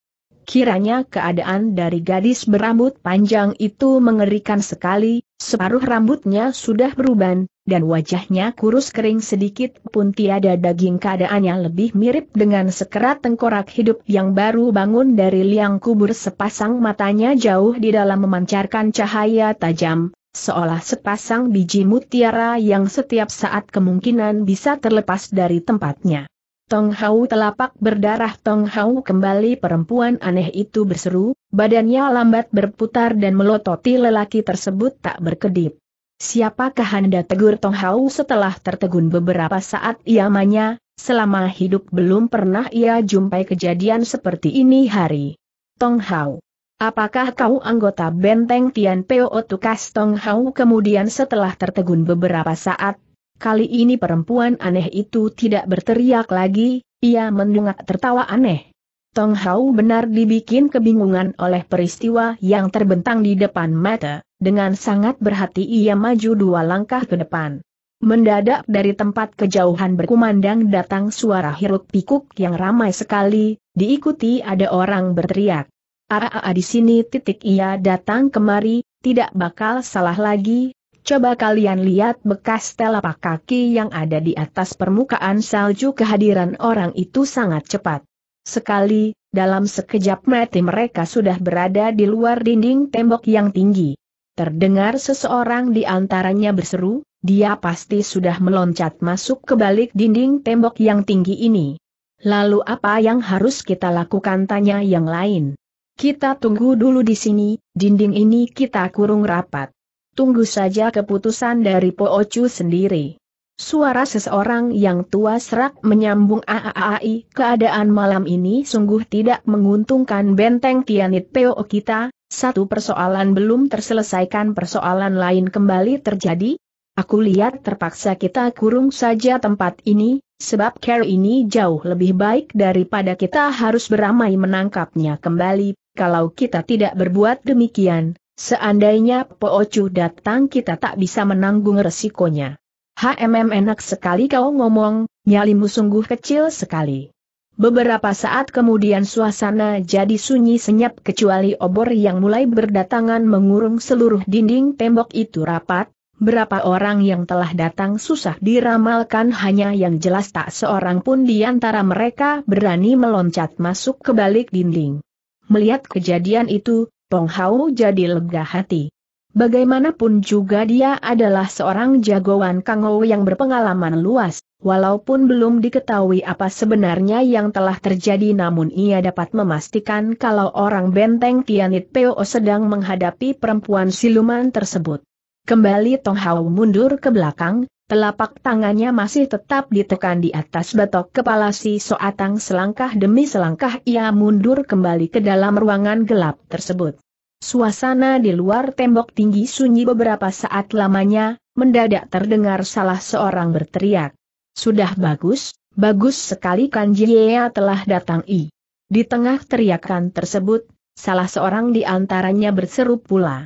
Kiranya keadaan dari gadis berambut panjang itu mengerikan sekali, separuh rambutnya sudah beruban, dan wajahnya kurus kering sedikit pun tiada daging keadaannya lebih mirip dengan sekerat tengkorak hidup yang baru bangun dari liang kubur sepasang matanya jauh di dalam memancarkan cahaya tajam, seolah sepasang biji mutiara yang setiap saat kemungkinan bisa terlepas dari tempatnya. Tong Hau telapak berdarah Tong Hau kembali perempuan aneh itu berseru, badannya lambat berputar dan melototi lelaki tersebut tak berkedip. Siapakah Anda tegur Tong Hau setelah tertegun beberapa saat iamanya, selama hidup belum pernah ia jumpai kejadian seperti ini hari. Tong Hau Apakah kau anggota benteng Tian Peo Tukas Tong Hau? Kemudian setelah tertegun beberapa saat, kali ini perempuan aneh itu tidak berteriak lagi, ia mendongak tertawa aneh. Tong Hau benar dibikin kebingungan oleh peristiwa yang terbentang di depan mata, dengan sangat berhati ia maju dua langkah ke depan. Mendadak dari tempat kejauhan berkumandang datang suara hiruk pikuk yang ramai sekali, diikuti ada orang berteriak. Aa di sini titik ia datang kemari, tidak bakal salah lagi, Coba kalian lihat bekas telapak kaki yang ada di atas permukaan salju kehadiran orang itu sangat cepat. Sekali, dalam sekejap mati mereka sudah berada di luar dinding tembok yang tinggi. Terdengar seseorang di antaranya berseru, dia pasti sudah meloncat masuk ke balik dinding tembok yang tinggi ini. Lalu apa yang harus kita lakukan tanya yang lain? Kita tunggu dulu di sini, dinding ini kita kurung rapat. Tunggu saja keputusan dari Po Ocu sendiri. Suara seseorang yang tua serak menyambung AAAI, keadaan malam ini sungguh tidak menguntungkan benteng Tianit PO kita, satu persoalan belum terselesaikan persoalan lain kembali terjadi, Aku lihat terpaksa kita kurung saja tempat ini, sebab care ini jauh lebih baik daripada kita harus beramai menangkapnya kembali, kalau kita tidak berbuat demikian, seandainya Poocu datang kita tak bisa menanggung resikonya. HMM enak sekali kau ngomong, nyalimu sungguh kecil sekali. Beberapa saat kemudian suasana jadi sunyi senyap kecuali obor yang mulai berdatangan mengurung seluruh dinding tembok itu rapat, berapa orang yang telah datang susah diramalkan hanya yang jelas tak seorang pun di antara mereka berani meloncat masuk ke balik dinding. Melihat kejadian itu, Pong Hao jadi lega hati. Bagaimanapun juga dia adalah seorang jagoan Kang Ou yang berpengalaman luas, walaupun belum diketahui apa sebenarnya yang telah terjadi namun ia dapat memastikan kalau orang benteng Tianit Peo sedang menghadapi perempuan siluman tersebut. Kembali Tong Hao mundur ke belakang, telapak tangannya masih tetap ditekan di atas batok kepala si Soatang selangkah demi selangkah ia mundur kembali ke dalam ruangan gelap tersebut. Suasana di luar tembok tinggi sunyi beberapa saat lamanya, mendadak terdengar salah seorang berteriak. Sudah bagus, bagus sekali kan Jiea telah datang i. Di tengah teriakan tersebut, salah seorang di antaranya berseru pula.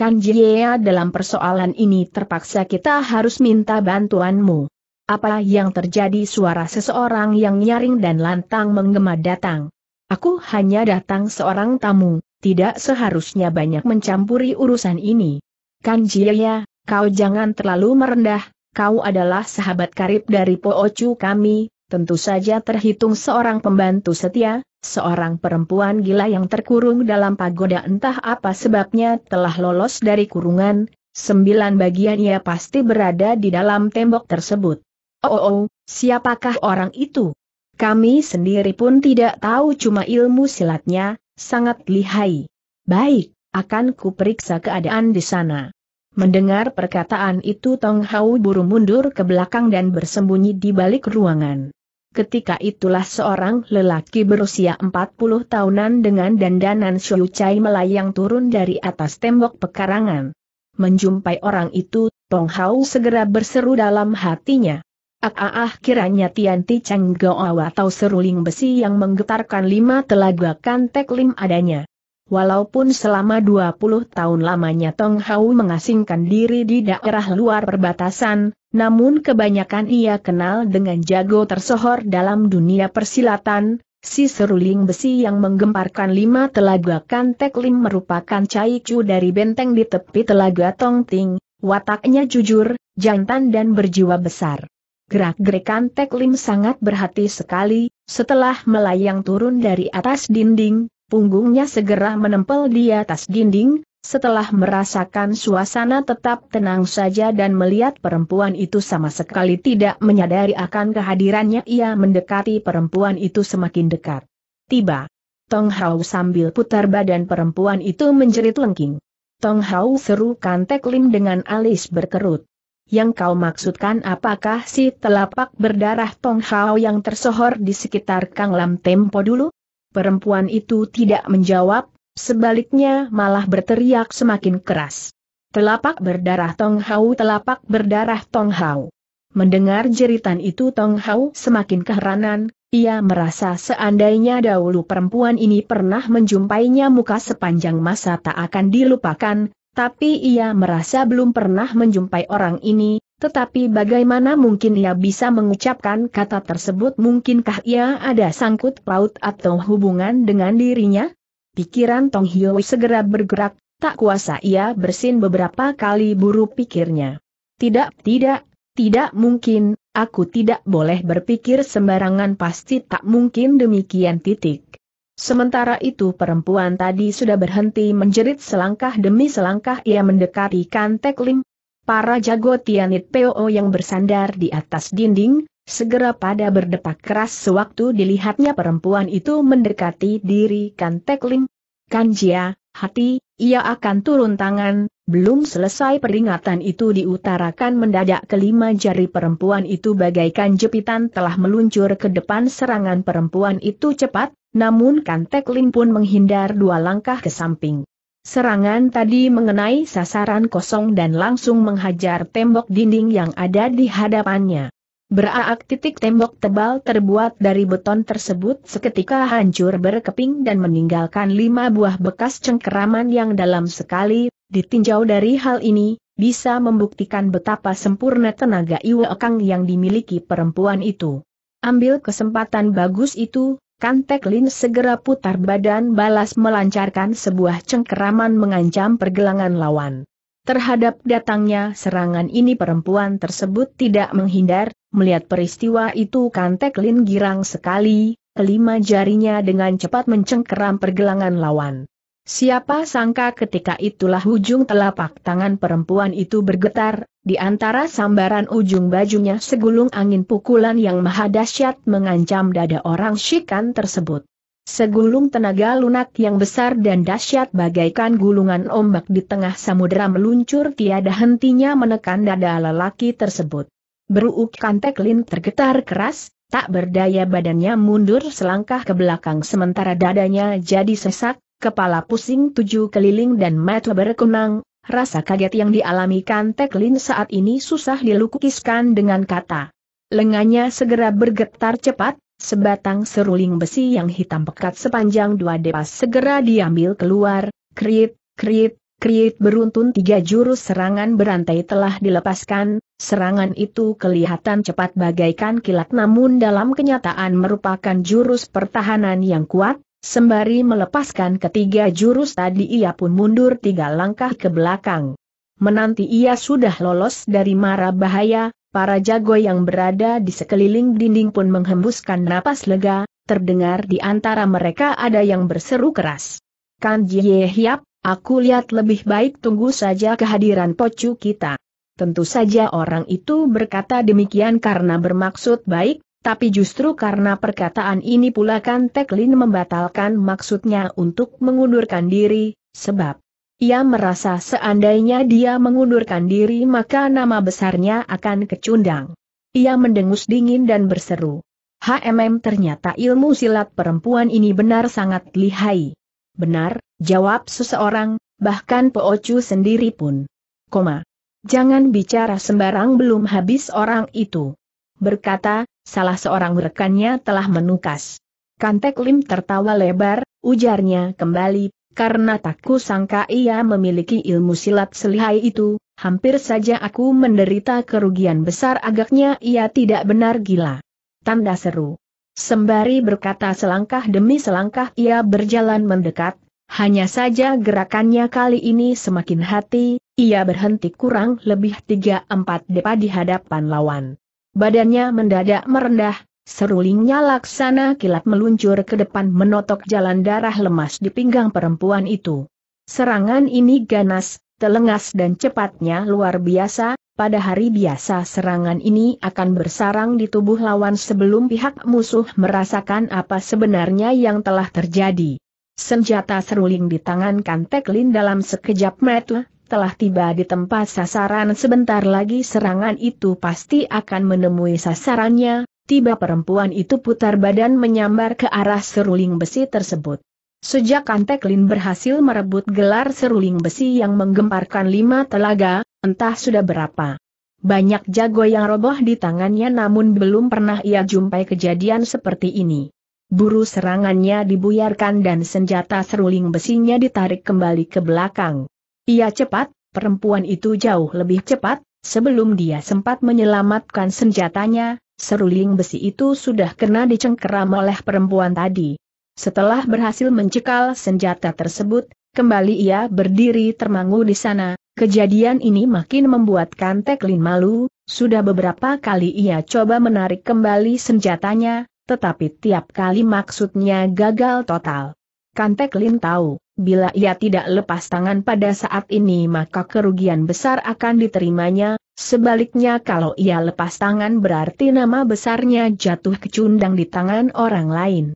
Kan Jia dalam persoalan ini terpaksa kita harus minta bantuanmu. Apa yang terjadi suara seseorang yang nyaring dan lantang menggema datang. Aku hanya datang seorang tamu, tidak seharusnya banyak mencampuri urusan ini. Kan Jia, kau jangan terlalu merendah, kau adalah sahabat karib dari Poocu kami, tentu saja terhitung seorang pembantu setia, Seorang perempuan gila yang terkurung dalam pagoda entah apa sebabnya telah lolos dari kurungan, sembilan bagian ia pasti berada di dalam tembok tersebut. Oh, oh, oh siapakah orang itu? Kami sendiri pun tidak tahu cuma ilmu silatnya, sangat lihai. Baik, akan kuperiksa keadaan di sana. Mendengar perkataan itu Tong Hau buru mundur ke belakang dan bersembunyi di balik ruangan. Ketika itulah seorang lelaki berusia 40 tahunan dengan dandanan Xiu Chai melayang turun dari atas tembok pekarangan. Menjumpai orang itu, Tong Hao segera berseru dalam hatinya. Ah, ah, ah kiranya Tianti Chang Gao atau seruling besi yang menggetarkan lima telaga kantek lim adanya. Walaupun selama 20 tahun lamanya Tong Hau mengasingkan diri di daerah luar perbatasan, namun kebanyakan ia kenal dengan jago tersohor dalam dunia persilatan, si seruling besi yang menggemparkan lima telaga Kantek Lim merupakan cai caicu dari benteng di tepi telaga Tong Ting. wataknya jujur, jantan dan berjiwa besar. Gerak-gerikan Tek Lim sangat berhati sekali, setelah melayang turun dari atas dinding, punggungnya segera menempel di atas dinding, setelah merasakan suasana tetap tenang saja dan melihat perempuan itu sama sekali tidak menyadari akan kehadirannya ia mendekati perempuan itu semakin dekat. Tiba. Tong Hao sambil putar badan perempuan itu menjerit lengking. Tong Hao seru Tek Lim dengan alis berkerut. Yang kau maksudkan apakah si telapak berdarah Tong Hao yang tersohor di sekitar Kang Lam Tempo dulu? Perempuan itu tidak menjawab, sebaliknya malah berteriak semakin keras. Telapak berdarah Tong Hau telapak berdarah Tong Hau. Mendengar jeritan itu Tong Hau semakin keheranan, ia merasa seandainya dahulu perempuan ini pernah menjumpainya muka sepanjang masa tak akan dilupakan, tapi ia merasa belum pernah menjumpai orang ini, tetapi bagaimana mungkin ia bisa mengucapkan kata tersebut mungkinkah ia ada sangkut paut atau hubungan dengan dirinya? Pikiran Tong Hyo segera bergerak, tak kuasa ia bersin beberapa kali buru pikirnya. Tidak, tidak, tidak mungkin, aku tidak boleh berpikir sembarangan pasti tak mungkin demikian titik. Sementara itu perempuan tadi sudah berhenti menjerit selangkah demi selangkah ia mendekati Kantek Lim, Para jago Tianit PO yang bersandar di atas dinding, segera pada berdepak keras sewaktu dilihatnya perempuan itu mendekati diri Kan Tekling. Kan Jia, hati, ia akan turun tangan, belum selesai peringatan itu diutarakan mendadak kelima jari perempuan itu bagaikan jepitan telah meluncur ke depan serangan perempuan itu cepat, namun Kan Tekling pun menghindar dua langkah ke samping. Serangan tadi mengenai sasaran kosong dan langsung menghajar tembok dinding yang ada di hadapannya. Beraak titik tembok tebal terbuat dari beton tersebut seketika hancur berkeping dan meninggalkan lima buah bekas cengkeraman yang dalam sekali, ditinjau dari hal ini, bisa membuktikan betapa sempurna tenaga Iwekang yang dimiliki perempuan itu. Ambil kesempatan bagus itu, Kantek Lin segera putar badan balas melancarkan sebuah cengkeraman mengancam pergelangan lawan. Terhadap datangnya serangan ini perempuan tersebut tidak menghindar, melihat peristiwa itu Kantek Lin girang sekali, kelima jarinya dengan cepat mencengkeram pergelangan lawan. Siapa sangka ketika itulah ujung telapak tangan perempuan itu bergetar, di antara sambaran ujung bajunya segulung angin pukulan yang maha dahsyat mengancam dada orang shikan tersebut. Segulung tenaga lunak yang besar dan dahsyat bagaikan gulungan ombak di tengah samudera meluncur tiada hentinya menekan dada lelaki tersebut. Beruuk Kanteklin tergetar keras, tak berdaya badannya mundur selangkah ke belakang sementara dadanya jadi sesak, kepala pusing tujuh keliling dan mata berkenang. rasa kaget yang dialami Kantek Lin saat ini susah dilukiskan dengan kata. Lengannya segera bergetar cepat, sebatang seruling besi yang hitam pekat sepanjang dua depas segera diambil keluar, kriit, kriit, kriit beruntun tiga jurus serangan berantai telah dilepaskan, serangan itu kelihatan cepat bagaikan kilat namun dalam kenyataan merupakan jurus pertahanan yang kuat, Sembari melepaskan ketiga jurus tadi ia pun mundur tiga langkah ke belakang. Menanti ia sudah lolos dari mara bahaya, para jago yang berada di sekeliling dinding pun menghembuskan napas lega, terdengar di antara mereka ada yang berseru keras. Kan Jie Hiap, aku lihat lebih baik tunggu saja kehadiran pocu kita. Tentu saja orang itu berkata demikian karena bermaksud baik, tapi justru karena perkataan ini pula kan Teklin membatalkan maksudnya untuk mengundurkan diri, sebab ia merasa seandainya dia mengundurkan diri maka nama besarnya akan kecundang. Ia mendengus dingin dan berseru. HMM ternyata ilmu silat perempuan ini benar sangat lihai. Benar, jawab seseorang, bahkan Poocu sendiri pun. Koma. Jangan bicara sembarang belum habis orang itu. Berkata, Salah seorang rekannya telah menukas. Kantek Lim tertawa lebar, ujarnya kembali, karena tak sangka ia memiliki ilmu silat selihai itu, hampir saja aku menderita kerugian besar agaknya ia tidak benar gila. Tanda seru. Sembari berkata selangkah demi selangkah ia berjalan mendekat, hanya saja gerakannya kali ini semakin hati, ia berhenti kurang lebih 3-4 depa di hadapan lawan. Badannya mendadak merendah, serulingnya laksana kilat meluncur ke depan menotok jalan darah lemas di pinggang perempuan itu. Serangan ini ganas, telengas dan cepatnya luar biasa, pada hari biasa serangan ini akan bersarang di tubuh lawan sebelum pihak musuh merasakan apa sebenarnya yang telah terjadi. Senjata seruling di tangan Kanteklin dalam sekejap mata, telah tiba di tempat sasaran sebentar lagi serangan itu pasti akan menemui sasarannya, tiba perempuan itu putar badan menyambar ke arah seruling besi tersebut. Sejak Anteklin berhasil merebut gelar seruling besi yang menggemparkan lima telaga, entah sudah berapa. Banyak jago yang roboh di tangannya namun belum pernah ia jumpai kejadian seperti ini. Buru serangannya dibuyarkan dan senjata seruling besinya ditarik kembali ke belakang. Ia cepat, perempuan itu jauh lebih cepat, sebelum dia sempat menyelamatkan senjatanya, seruling besi itu sudah kena dicengkeram oleh perempuan tadi. Setelah berhasil mencekal senjata tersebut, kembali ia berdiri termangu di sana, kejadian ini makin membuat Kantek Lin malu, sudah beberapa kali ia coba menarik kembali senjatanya, tetapi tiap kali maksudnya gagal total. Kantek Lin tahu, bila ia tidak lepas tangan pada saat ini maka kerugian besar akan diterimanya, sebaliknya kalau ia lepas tangan berarti nama besarnya jatuh kecundang di tangan orang lain.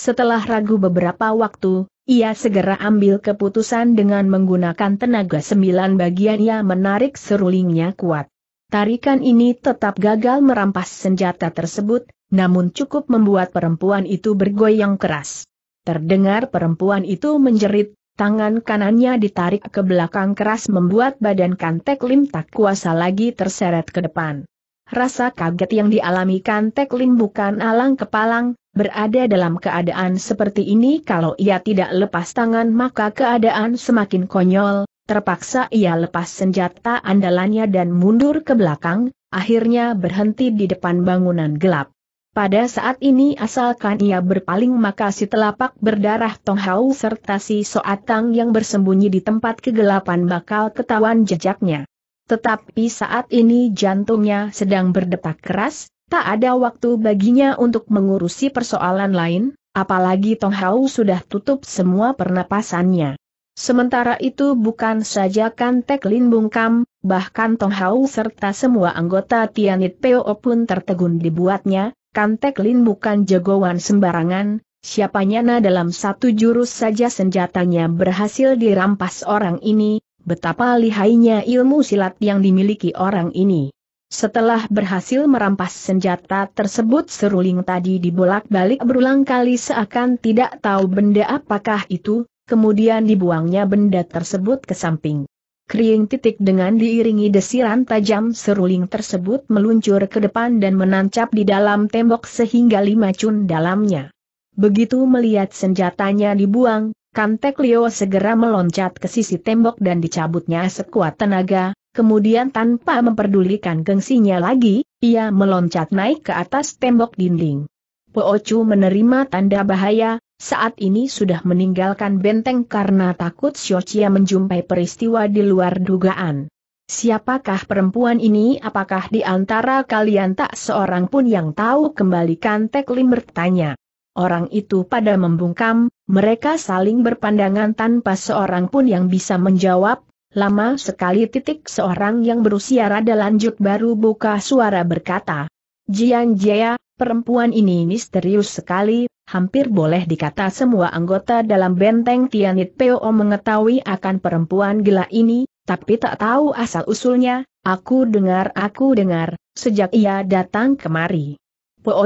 Setelah ragu beberapa waktu, ia segera ambil keputusan dengan menggunakan tenaga sembilan bagian ia menarik serulingnya kuat. Tarikan ini tetap gagal merampas senjata tersebut, namun cukup membuat perempuan itu bergoyang keras. Terdengar perempuan itu menjerit, tangan kanannya ditarik ke belakang keras membuat badan Kantek Lim tak kuasa lagi terseret ke depan. Rasa kaget yang dialami Kantek Lim bukan alang kepalang, berada dalam keadaan seperti ini kalau ia tidak lepas tangan maka keadaan semakin konyol, terpaksa ia lepas senjata andalannya dan mundur ke belakang, akhirnya berhenti di depan bangunan gelap. Pada saat ini asalkan ia berpaling maka si telapak berdarah Tong Hau serta si Soatang yang bersembunyi di tempat kegelapan bakal ketahuan jejaknya. Tetapi saat ini jantungnya sedang berdetak keras, tak ada waktu baginya untuk mengurusi persoalan lain, apalagi Tong Hau sudah tutup semua pernapasannya. Sementara itu bukan saja kan Tek Lin bungkam, bahkan Tong Hau serta semua anggota Tianit Peo pun tertegun dibuatnya, Kantek Lin bukan jagoan sembarangan, siapanya na dalam satu jurus saja senjatanya berhasil dirampas orang ini, betapa lihainya ilmu silat yang dimiliki orang ini. Setelah berhasil merampas senjata tersebut seruling tadi dibolak-balik berulang kali seakan tidak tahu benda apakah itu, kemudian dibuangnya benda tersebut ke samping kering titik dengan diiringi desiran tajam seruling tersebut meluncur ke depan dan menancap di dalam tembok sehingga lima cun dalamnya. Begitu melihat senjatanya dibuang, Kantek Leo segera meloncat ke sisi tembok dan dicabutnya sekuat tenaga, kemudian tanpa memperdulikan gengsinya lagi, ia meloncat naik ke atas tembok dinding. Poocu menerima tanda bahaya, saat ini sudah meninggalkan benteng karena takut Xiochia menjumpai peristiwa di luar dugaan. Siapakah perempuan ini apakah di antara kalian tak seorang pun yang tahu kembalikan Teklim bertanya. Orang itu pada membungkam, mereka saling berpandangan tanpa seorang pun yang bisa menjawab, lama sekali titik seorang yang berusia rada lanjut baru buka suara berkata. Jian Jia, Perempuan ini misterius sekali, hampir boleh dikata semua anggota dalam benteng Tianit Peo mengetahui akan perempuan gila ini, tapi tak tahu asal-usulnya, aku dengar aku dengar, sejak ia datang kemari.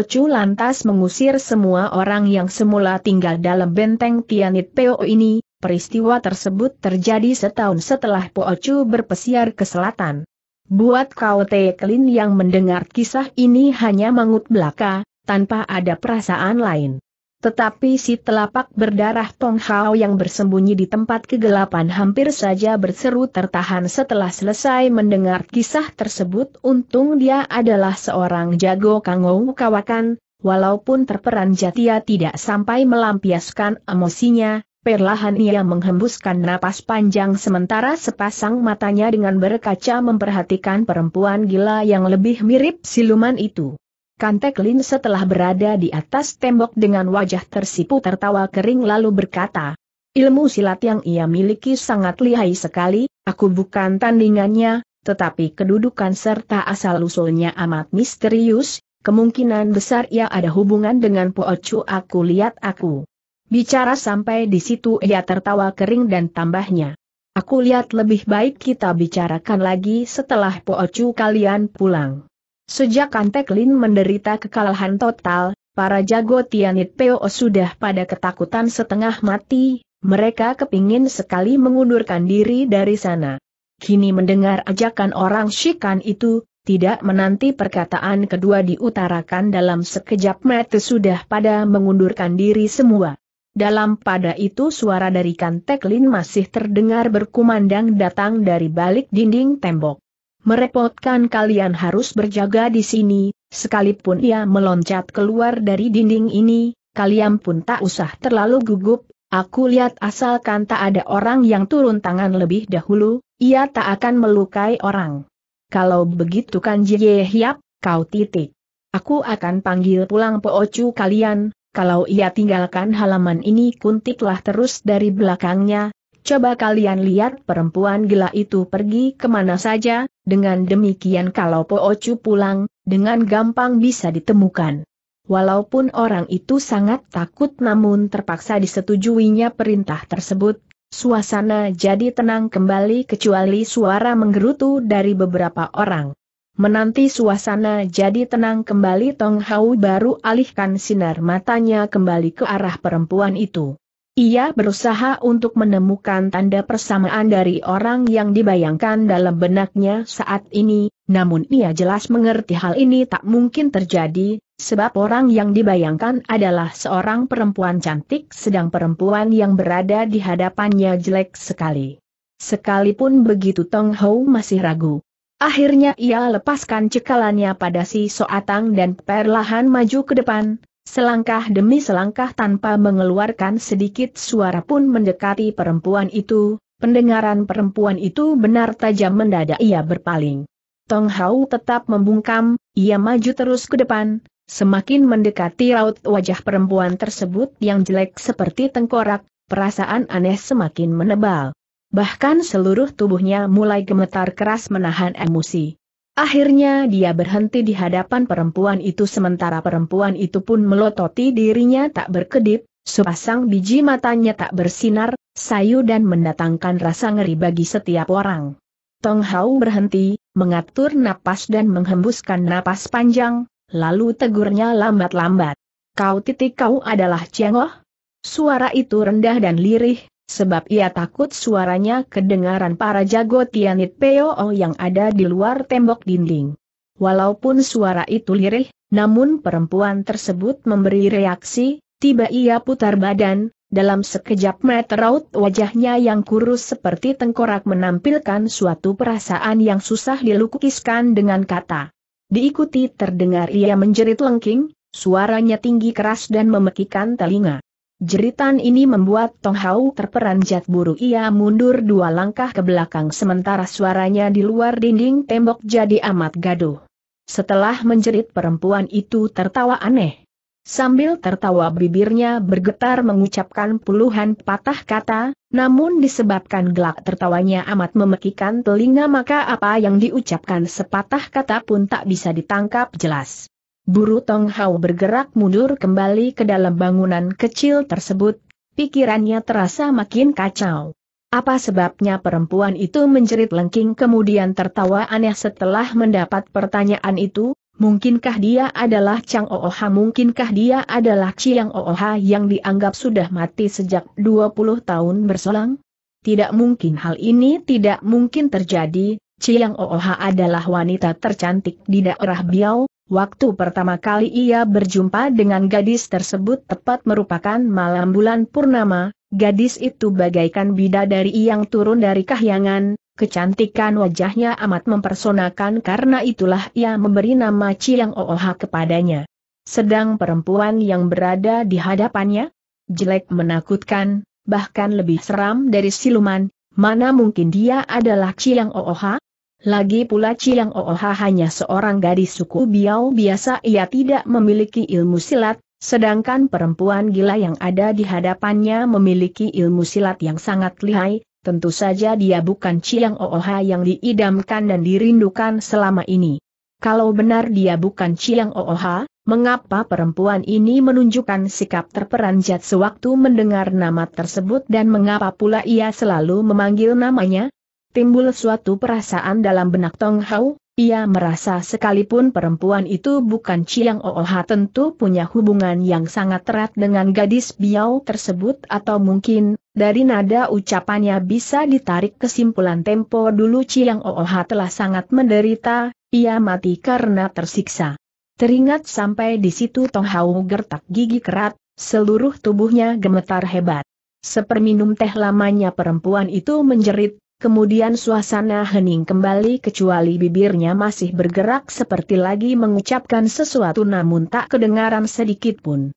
Chu lantas mengusir semua orang yang semula tinggal dalam benteng Tianit Peo ini, peristiwa tersebut terjadi setahun setelah Chu berpesiar ke selatan. Buat kau Teklin yang mendengar kisah ini hanya mangut belaka, tanpa ada perasaan lain. Tetapi si telapak berdarah Tong Hao yang bersembunyi di tempat kegelapan hampir saja berseru tertahan setelah selesai mendengar kisah tersebut untung dia adalah seorang jago kangou kawakan, walaupun terperanjat ia tidak sampai melampiaskan emosinya, Perlahan ia menghembuskan napas panjang sementara sepasang matanya dengan berkaca memperhatikan perempuan gila yang lebih mirip siluman itu. Kantek Lin setelah berada di atas tembok dengan wajah tersipu tertawa kering lalu berkata, Ilmu silat yang ia miliki sangat lihai sekali, aku bukan tandingannya, tetapi kedudukan serta asal-usulnya amat misterius, kemungkinan besar ia ada hubungan dengan Chu. aku lihat aku. Bicara sampai di situ ia tertawa kering dan tambahnya. Aku lihat lebih baik kita bicarakan lagi setelah Poocu kalian pulang. Sejak Antek Lin menderita kekalahan total, para jago Tianit Peo sudah pada ketakutan setengah mati, mereka kepingin sekali mengundurkan diri dari sana. Kini mendengar ajakan orang Shikan itu, tidak menanti perkataan kedua diutarakan dalam sekejap mata sudah pada mengundurkan diri semua. Dalam pada itu suara dari Kantek Lin masih terdengar berkumandang datang dari balik dinding tembok. Merepotkan kalian harus berjaga di sini, sekalipun ia meloncat keluar dari dinding ini, kalian pun tak usah terlalu gugup, aku lihat asalkan tak ada orang yang turun tangan lebih dahulu, ia tak akan melukai orang. Kalau begitu kan Jie Hiap, kau titik. Aku akan panggil pulang Poocu kalian, kalau ia tinggalkan halaman ini kuntiklah terus dari belakangnya, coba kalian lihat perempuan gila itu pergi kemana saja, dengan demikian kalau Po Ocu pulang, dengan gampang bisa ditemukan. Walaupun orang itu sangat takut namun terpaksa disetujuinya perintah tersebut, suasana jadi tenang kembali kecuali suara menggerutu dari beberapa orang. Menanti suasana jadi tenang kembali Tong Hau baru alihkan sinar matanya kembali ke arah perempuan itu. Ia berusaha untuk menemukan tanda persamaan dari orang yang dibayangkan dalam benaknya saat ini, namun ia jelas mengerti hal ini tak mungkin terjadi, sebab orang yang dibayangkan adalah seorang perempuan cantik sedang perempuan yang berada di hadapannya jelek sekali. Sekalipun begitu Tong Hou masih ragu. Akhirnya ia lepaskan cekalannya pada si Soatang dan perlahan maju ke depan, selangkah demi selangkah tanpa mengeluarkan sedikit suara pun mendekati perempuan itu, pendengaran perempuan itu benar tajam mendadak ia berpaling. Tong Hau tetap membungkam, ia maju terus ke depan, semakin mendekati raut wajah perempuan tersebut yang jelek seperti tengkorak, perasaan aneh semakin menebal bahkan seluruh tubuhnya mulai gemetar keras menahan emosi. Akhirnya dia berhenti di hadapan perempuan itu sementara perempuan itu pun melototi dirinya tak berkedip, sepasang biji matanya tak bersinar, sayu dan mendatangkan rasa ngeri bagi setiap orang. Tong Hao berhenti, mengatur napas dan menghembuskan napas panjang, lalu tegurnya lambat-lambat. Kau titik kau adalah cengoh? Suara itu rendah dan lirih, sebab ia takut suaranya kedengaran para jago Tianit Peo yang ada di luar tembok dinding. Walaupun suara itu lirih, namun perempuan tersebut memberi reaksi, tiba ia putar badan, dalam sekejap mata raut wajahnya yang kurus seperti tengkorak menampilkan suatu perasaan yang susah dilukiskan dengan kata. Diikuti terdengar ia menjerit lengking, suaranya tinggi keras dan memekikan telinga. Jeritan ini membuat Tong Hau terperanjat buru ia mundur dua langkah ke belakang sementara suaranya di luar dinding tembok jadi amat gaduh. Setelah menjerit perempuan itu tertawa aneh. Sambil tertawa bibirnya bergetar mengucapkan puluhan patah kata, namun disebabkan gelak tertawanya amat memekikan telinga maka apa yang diucapkan sepatah kata pun tak bisa ditangkap jelas. Buru Tong Hao bergerak mundur kembali ke dalam bangunan kecil tersebut, pikirannya terasa makin kacau. Apa sebabnya perempuan itu menjerit lengking kemudian tertawa aneh setelah mendapat pertanyaan itu? Mungkinkah dia adalah Chang Ooha? Mungkinkah dia adalah Chiang Ooha yang dianggap sudah mati sejak 20 tahun berselang? Tidak mungkin hal ini tidak mungkin terjadi, Chiang Ooha adalah wanita tercantik di daerah Biao. Waktu pertama kali ia berjumpa dengan gadis tersebut tepat merupakan malam bulan purnama, gadis itu bagaikan bidadari yang turun dari kahyangan, kecantikan wajahnya amat mempersonakan karena itulah ia memberi nama Chiang Ooha kepadanya. Sedang perempuan yang berada di hadapannya, jelek menakutkan, bahkan lebih seram dari siluman, mana mungkin dia adalah Chiang Ooha? Lagi pula Chiang Ooha hanya seorang gadis suku Biao biasa ia tidak memiliki ilmu silat, sedangkan perempuan gila yang ada di hadapannya memiliki ilmu silat yang sangat lihai, tentu saja dia bukan Chiang Ooha yang diidamkan dan dirindukan selama ini. Kalau benar dia bukan Chiang Ooha, mengapa perempuan ini menunjukkan sikap terperanjat sewaktu mendengar nama tersebut dan mengapa pula ia selalu memanggil namanya? timbul suatu perasaan dalam benak Tong Hao, ia merasa sekalipun perempuan itu bukan Chiang Ooha tentu punya hubungan yang sangat erat dengan gadis Biao tersebut atau mungkin, dari nada ucapannya bisa ditarik kesimpulan tempo dulu Chiang Ooha telah sangat menderita, ia mati karena tersiksa. Teringat sampai di situ Tong Hao gertak gigi kerat, seluruh tubuhnya gemetar hebat. Seperminum teh lamanya perempuan itu menjerit, kemudian suasana hening kembali kecuali bibirnya masih bergerak seperti lagi mengucapkan sesuatu namun tak kedengaran sedikit pun.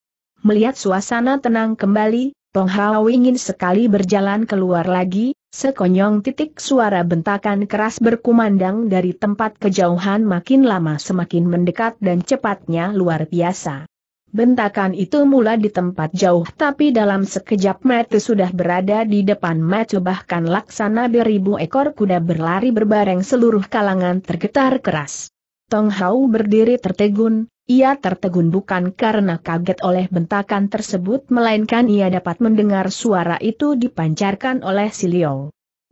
Melihat suasana tenang kembali, Tong Hao ingin sekali berjalan keluar lagi, sekonyong titik suara bentakan keras berkumandang dari tempat kejauhan makin lama semakin mendekat dan cepatnya luar biasa. Bentakan itu mula di tempat jauh tapi dalam sekejap mata sudah berada di depan mata bahkan laksana beribu ekor kuda berlari berbareng seluruh kalangan tergetar keras. Tong Hao berdiri tertegun, ia tertegun bukan karena kaget oleh bentakan tersebut melainkan ia dapat mendengar suara itu dipancarkan oleh si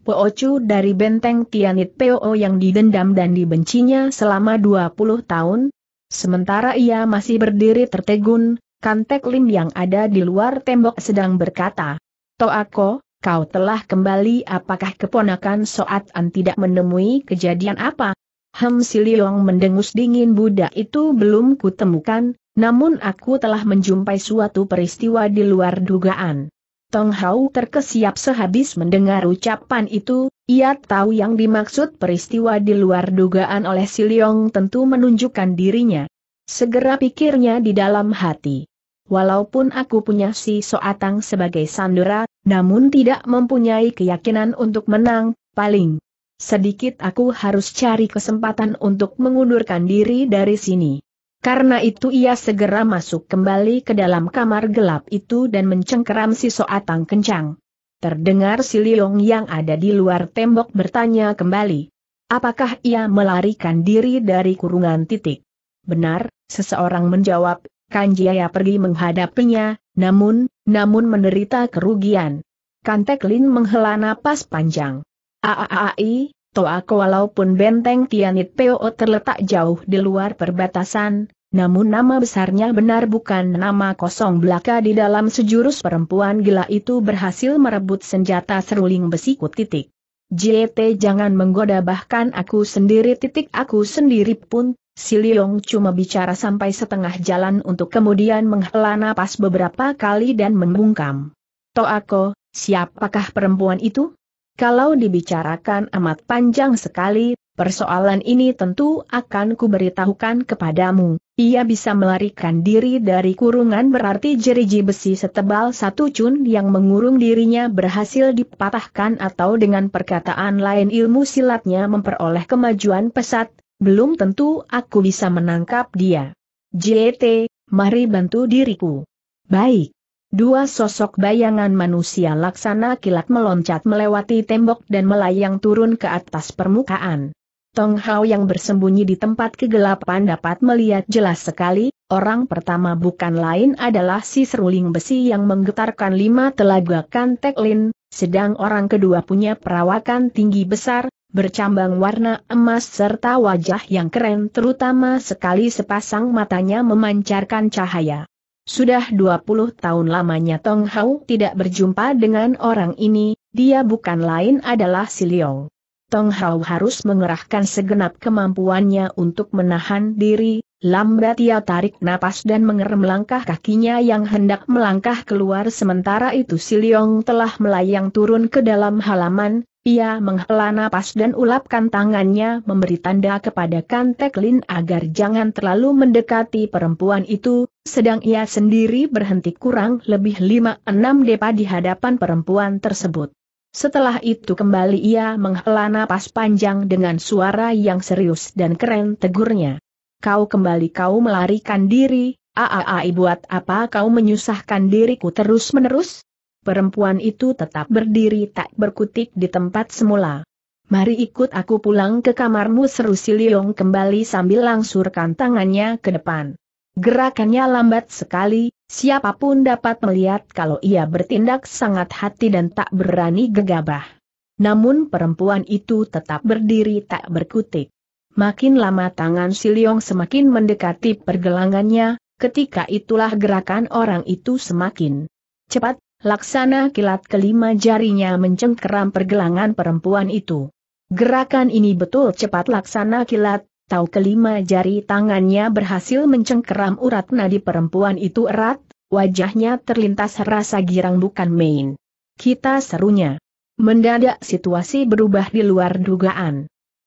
Po Chu dari benteng Tianit Peo yang didendam dan dibencinya selama 20 tahun, Sementara ia masih berdiri tertegun, Kantek Lim yang ada di luar tembok sedang berkata, Toako, kau telah kembali apakah keponakan Soat An tidak menemui kejadian apa? Hem Siliong mendengus dingin Budak itu belum kutemukan, namun aku telah menjumpai suatu peristiwa di luar dugaan. Tong Hau terkesiap sehabis mendengar ucapan itu, ia tahu yang dimaksud peristiwa di luar dugaan oleh Si Leong tentu menunjukkan dirinya. Segera pikirnya di dalam hati. Walaupun aku punya si Soatang sebagai sandera, namun tidak mempunyai keyakinan untuk menang, paling sedikit aku harus cari kesempatan untuk mengundurkan diri dari sini. Karena itu ia segera masuk kembali ke dalam kamar gelap itu dan mencengkeram si Soatang kencang. Terdengar si Liong yang ada di luar tembok bertanya kembali. Apakah ia melarikan diri dari kurungan titik? Benar, seseorang menjawab, Kanjiaya pergi menghadapinya, namun, namun menderita kerugian. Kan Teklin menghela napas panjang. Aaai, Toak walaupun benteng Tianit Peo terletak jauh di luar perbatasan, namun nama besarnya benar bukan nama kosong belaka di dalam sejurus perempuan gila itu berhasil merebut senjata seruling besiku titik. JT jangan menggoda bahkan aku sendiri titik aku sendiri pun, si Liong cuma bicara sampai setengah jalan untuk kemudian menghela napas beberapa kali dan membungkam. Toako, siapakah perempuan itu? Kalau dibicarakan amat panjang sekali, persoalan ini tentu akan kuberitahukan kepadamu. Ia bisa melarikan diri dari kurungan berarti jeriji besi setebal satu cun yang mengurung dirinya berhasil dipatahkan atau dengan perkataan lain ilmu silatnya memperoleh kemajuan pesat, belum tentu aku bisa menangkap dia. JT, mari bantu diriku. Baik. Dua sosok bayangan manusia laksana kilat meloncat melewati tembok dan melayang turun ke atas permukaan. Tong Hao yang bersembunyi di tempat kegelapan dapat melihat jelas sekali, orang pertama bukan lain adalah si seruling besi yang menggetarkan lima telaga Kanteklin, sedang orang kedua punya perawakan tinggi besar, bercambang warna emas serta wajah yang keren terutama sekali sepasang matanya memancarkan cahaya. Sudah 20 tahun lamanya Tong Hao tidak berjumpa dengan orang ini, dia bukan lain adalah si Liong. Tong Hao harus mengerahkan segenap kemampuannya untuk menahan diri, lambat ia tarik napas dan mengerem langkah kakinya yang hendak melangkah keluar sementara itu si Liong telah melayang turun ke dalam halaman, ia menghela napas dan ulapkan tangannya memberi tanda kepada Kantek Lin agar jangan terlalu mendekati perempuan itu, sedang ia sendiri berhenti kurang lebih 5 enam depa di hadapan perempuan tersebut. Setelah itu kembali ia menghela napas panjang dengan suara yang serius dan keren tegurnya. Kau kembali kau melarikan diri, aaai buat apa kau menyusahkan diriku terus-menerus? perempuan itu tetap berdiri tak berkutik di tempat semula. Mari ikut aku pulang ke kamarmu seru si kembali sambil langsurkan tangannya ke depan. Gerakannya lambat sekali, siapapun dapat melihat kalau ia bertindak sangat hati dan tak berani gegabah. Namun perempuan itu tetap berdiri tak berkutik. Makin lama tangan si semakin mendekati pergelangannya, ketika itulah gerakan orang itu semakin cepat, Laksana kilat kelima jarinya mencengkeram pergelangan perempuan itu. Gerakan ini betul cepat laksana kilat, tahu kelima jari tangannya berhasil mencengkeram urat nadi perempuan itu erat, wajahnya terlintas rasa girang bukan main. Kita serunya. Mendadak situasi berubah di luar dugaan.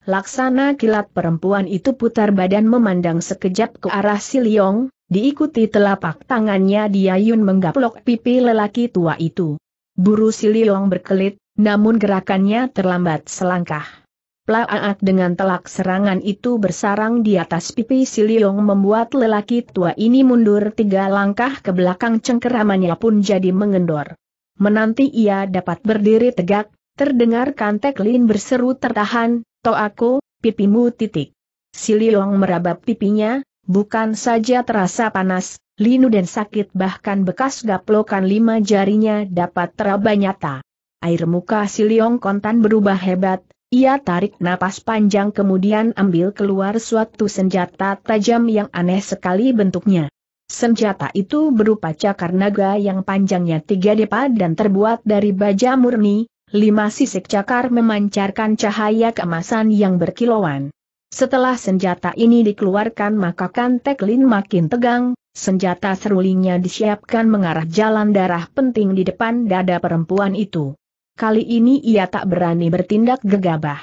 Laksana kilat perempuan itu putar badan memandang sekejap ke arah si Liong, diikuti telapak tangannya Diayun menggaplok pipi lelaki tua itu. Buru si Liong berkelit, namun gerakannya terlambat selangkah. Plaat dengan telak serangan itu bersarang di atas pipi si Liong membuat lelaki tua ini mundur tiga langkah ke belakang cengkeramannya pun jadi mengendor. Menanti ia dapat berdiri tegak, Terdengar Kantek Lin berseru tertahan, to aku, pipimu titik. Si Liong merabap pipinya, bukan saja terasa panas, linu dan sakit bahkan bekas gaplokan lima jarinya dapat teraba nyata. Air muka si Liong kontan berubah hebat, ia tarik napas panjang kemudian ambil keluar suatu senjata tajam yang aneh sekali bentuknya. Senjata itu berupa cakar naga yang panjangnya tiga depa dan terbuat dari baja murni, lima sisik cakar memancarkan cahaya keemasan yang berkilauan. Setelah senjata ini dikeluarkan maka kan Lin makin tegang, senjata serulingnya disiapkan mengarah jalan darah penting di depan dada perempuan itu. Kali ini ia tak berani bertindak gegabah.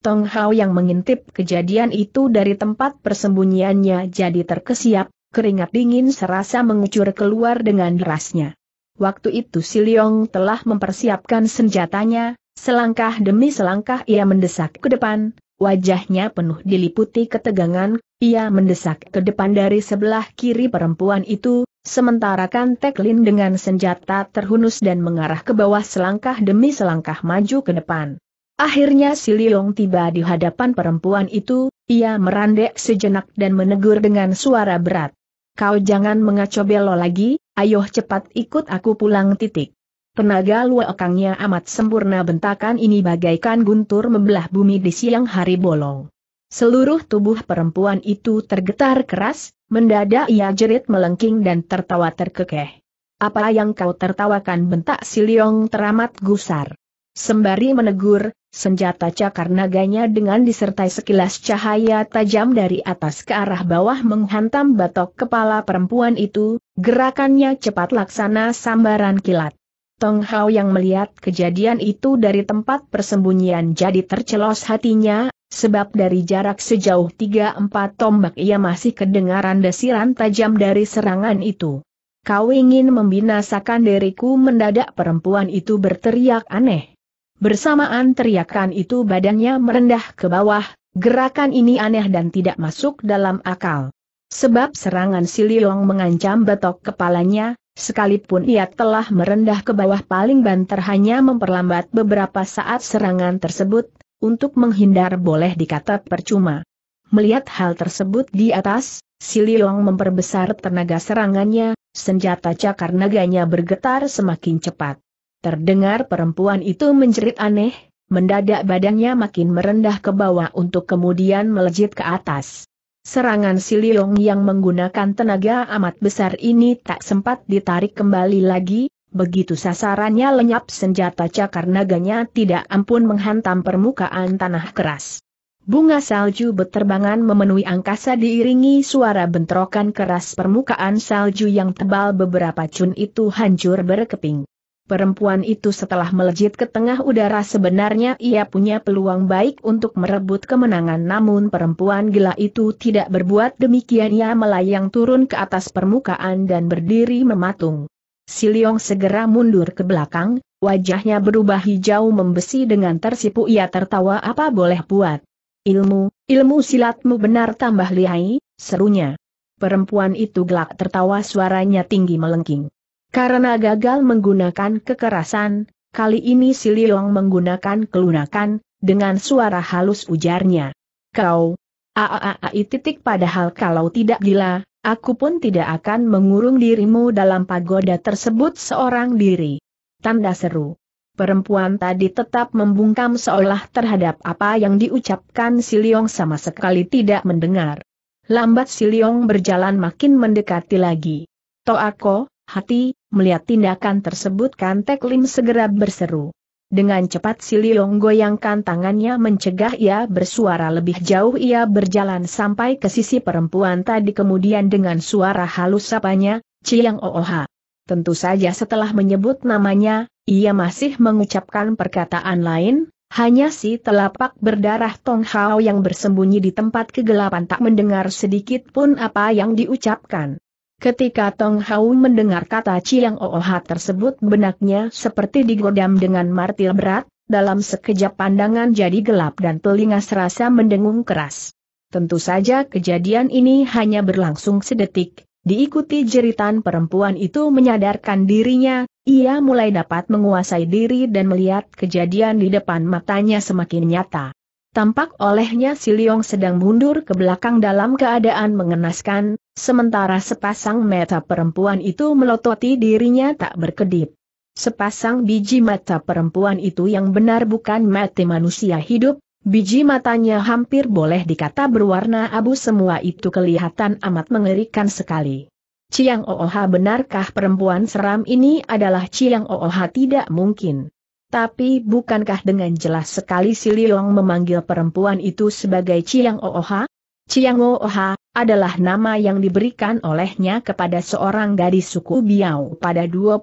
Tong Hao yang mengintip kejadian itu dari tempat persembunyiannya jadi terkesiap, keringat dingin serasa mengucur keluar dengan derasnya. Waktu itu Si Leong telah mempersiapkan senjatanya, selangkah demi selangkah ia mendesak ke depan, wajahnya penuh diliputi ketegangan, ia mendesak ke depan dari sebelah kiri perempuan itu, sementara kan Teklin dengan senjata terhunus dan mengarah ke bawah selangkah demi selangkah maju ke depan. Akhirnya Si Leong tiba di hadapan perempuan itu, ia merandek sejenak dan menegur dengan suara berat. Kau jangan mengacau belo lagi, ayo cepat ikut aku pulang titik. Tenaga luakangnya amat sempurna bentakan ini bagaikan guntur membelah bumi di siang hari bolong. Seluruh tubuh perempuan itu tergetar keras, mendadak ia jerit melengking dan tertawa terkekeh. Apa yang kau tertawakan bentak si Leong teramat gusar. Sembari menegur, Senjata cakar naganya dengan disertai sekilas cahaya tajam dari atas ke arah bawah menghantam batok kepala perempuan itu, gerakannya cepat laksana sambaran kilat. Tong Hao yang melihat kejadian itu dari tempat persembunyian jadi tercelos hatinya, sebab dari jarak sejauh 3-4 tombak ia masih kedengaran desiran tajam dari serangan itu. Kau ingin membinasakan diriku mendadak perempuan itu berteriak aneh. Bersamaan teriakan itu badannya merendah ke bawah, gerakan ini aneh dan tidak masuk dalam akal. Sebab serangan si mengancam betok kepalanya, sekalipun ia telah merendah ke bawah paling banter hanya memperlambat beberapa saat serangan tersebut, untuk menghindar boleh dikata percuma. Melihat hal tersebut di atas, si memperbesar tenaga serangannya, senjata cakar naganya bergetar semakin cepat. Terdengar perempuan itu menjerit aneh, mendadak badannya makin merendah ke bawah untuk kemudian melejit ke atas. Serangan si Liong yang menggunakan tenaga amat besar ini tak sempat ditarik kembali lagi, begitu sasarannya lenyap senjata cakar naganya tidak ampun menghantam permukaan tanah keras. Bunga salju beterbangan memenuhi angkasa diiringi suara bentrokan keras permukaan salju yang tebal beberapa cun itu hancur berkeping. Perempuan itu setelah melejit ke tengah udara sebenarnya ia punya peluang baik untuk merebut kemenangan namun perempuan gila itu tidak berbuat demikian ia melayang turun ke atas permukaan dan berdiri mematung. Siliong segera mundur ke belakang, wajahnya berubah hijau membesi dengan tersipu ia tertawa apa boleh buat. Ilmu, ilmu silatmu benar tambah lihai, serunya. Perempuan itu gelak tertawa suaranya tinggi melengking. Karena gagal menggunakan kekerasan, kali ini si Liong menggunakan kelunakan, dengan suara halus ujarnya. Kau, aaai titik padahal kalau tidak gila, aku pun tidak akan mengurung dirimu dalam pagoda tersebut seorang diri. Tanda seru. Perempuan tadi tetap membungkam seolah terhadap apa yang diucapkan si Liong sama sekali tidak mendengar. Lambat si Liong berjalan makin mendekati lagi. Toako, hati, Melihat tindakan tersebut kan Tek Lim segera berseru. Dengan cepat si Liong goyangkan tangannya mencegah ia bersuara lebih jauh ia berjalan sampai ke sisi perempuan tadi kemudian dengan suara halus sapanya, Ciyang Ooha. Tentu saja setelah menyebut namanya, ia masih mengucapkan perkataan lain, hanya si telapak berdarah Tong Hao yang bersembunyi di tempat kegelapan tak mendengar sedikit pun apa yang diucapkan. Ketika Tong Hau mendengar kata Chiang Ooha tersebut benaknya seperti digodam dengan martil berat, dalam sekejap pandangan jadi gelap dan telinga serasa mendengung keras. Tentu saja kejadian ini hanya berlangsung sedetik, diikuti jeritan perempuan itu menyadarkan dirinya, ia mulai dapat menguasai diri dan melihat kejadian di depan matanya semakin nyata. Tampak olehnya si Leong sedang mundur ke belakang dalam keadaan mengenaskan, Sementara sepasang mata perempuan itu melototi dirinya tak berkedip. Sepasang biji mata perempuan itu yang benar bukan mata manusia hidup, biji matanya hampir boleh dikata berwarna abu semua itu kelihatan amat mengerikan sekali. Ciang Ooha benarkah perempuan seram ini adalah Ciang Ooha tidak mungkin. Tapi bukankah dengan jelas sekali Si Liong memanggil perempuan itu sebagai Ciang Ooha? Ciang Ooha, adalah nama yang diberikan olehnya kepada seorang gadis suku Biau pada 25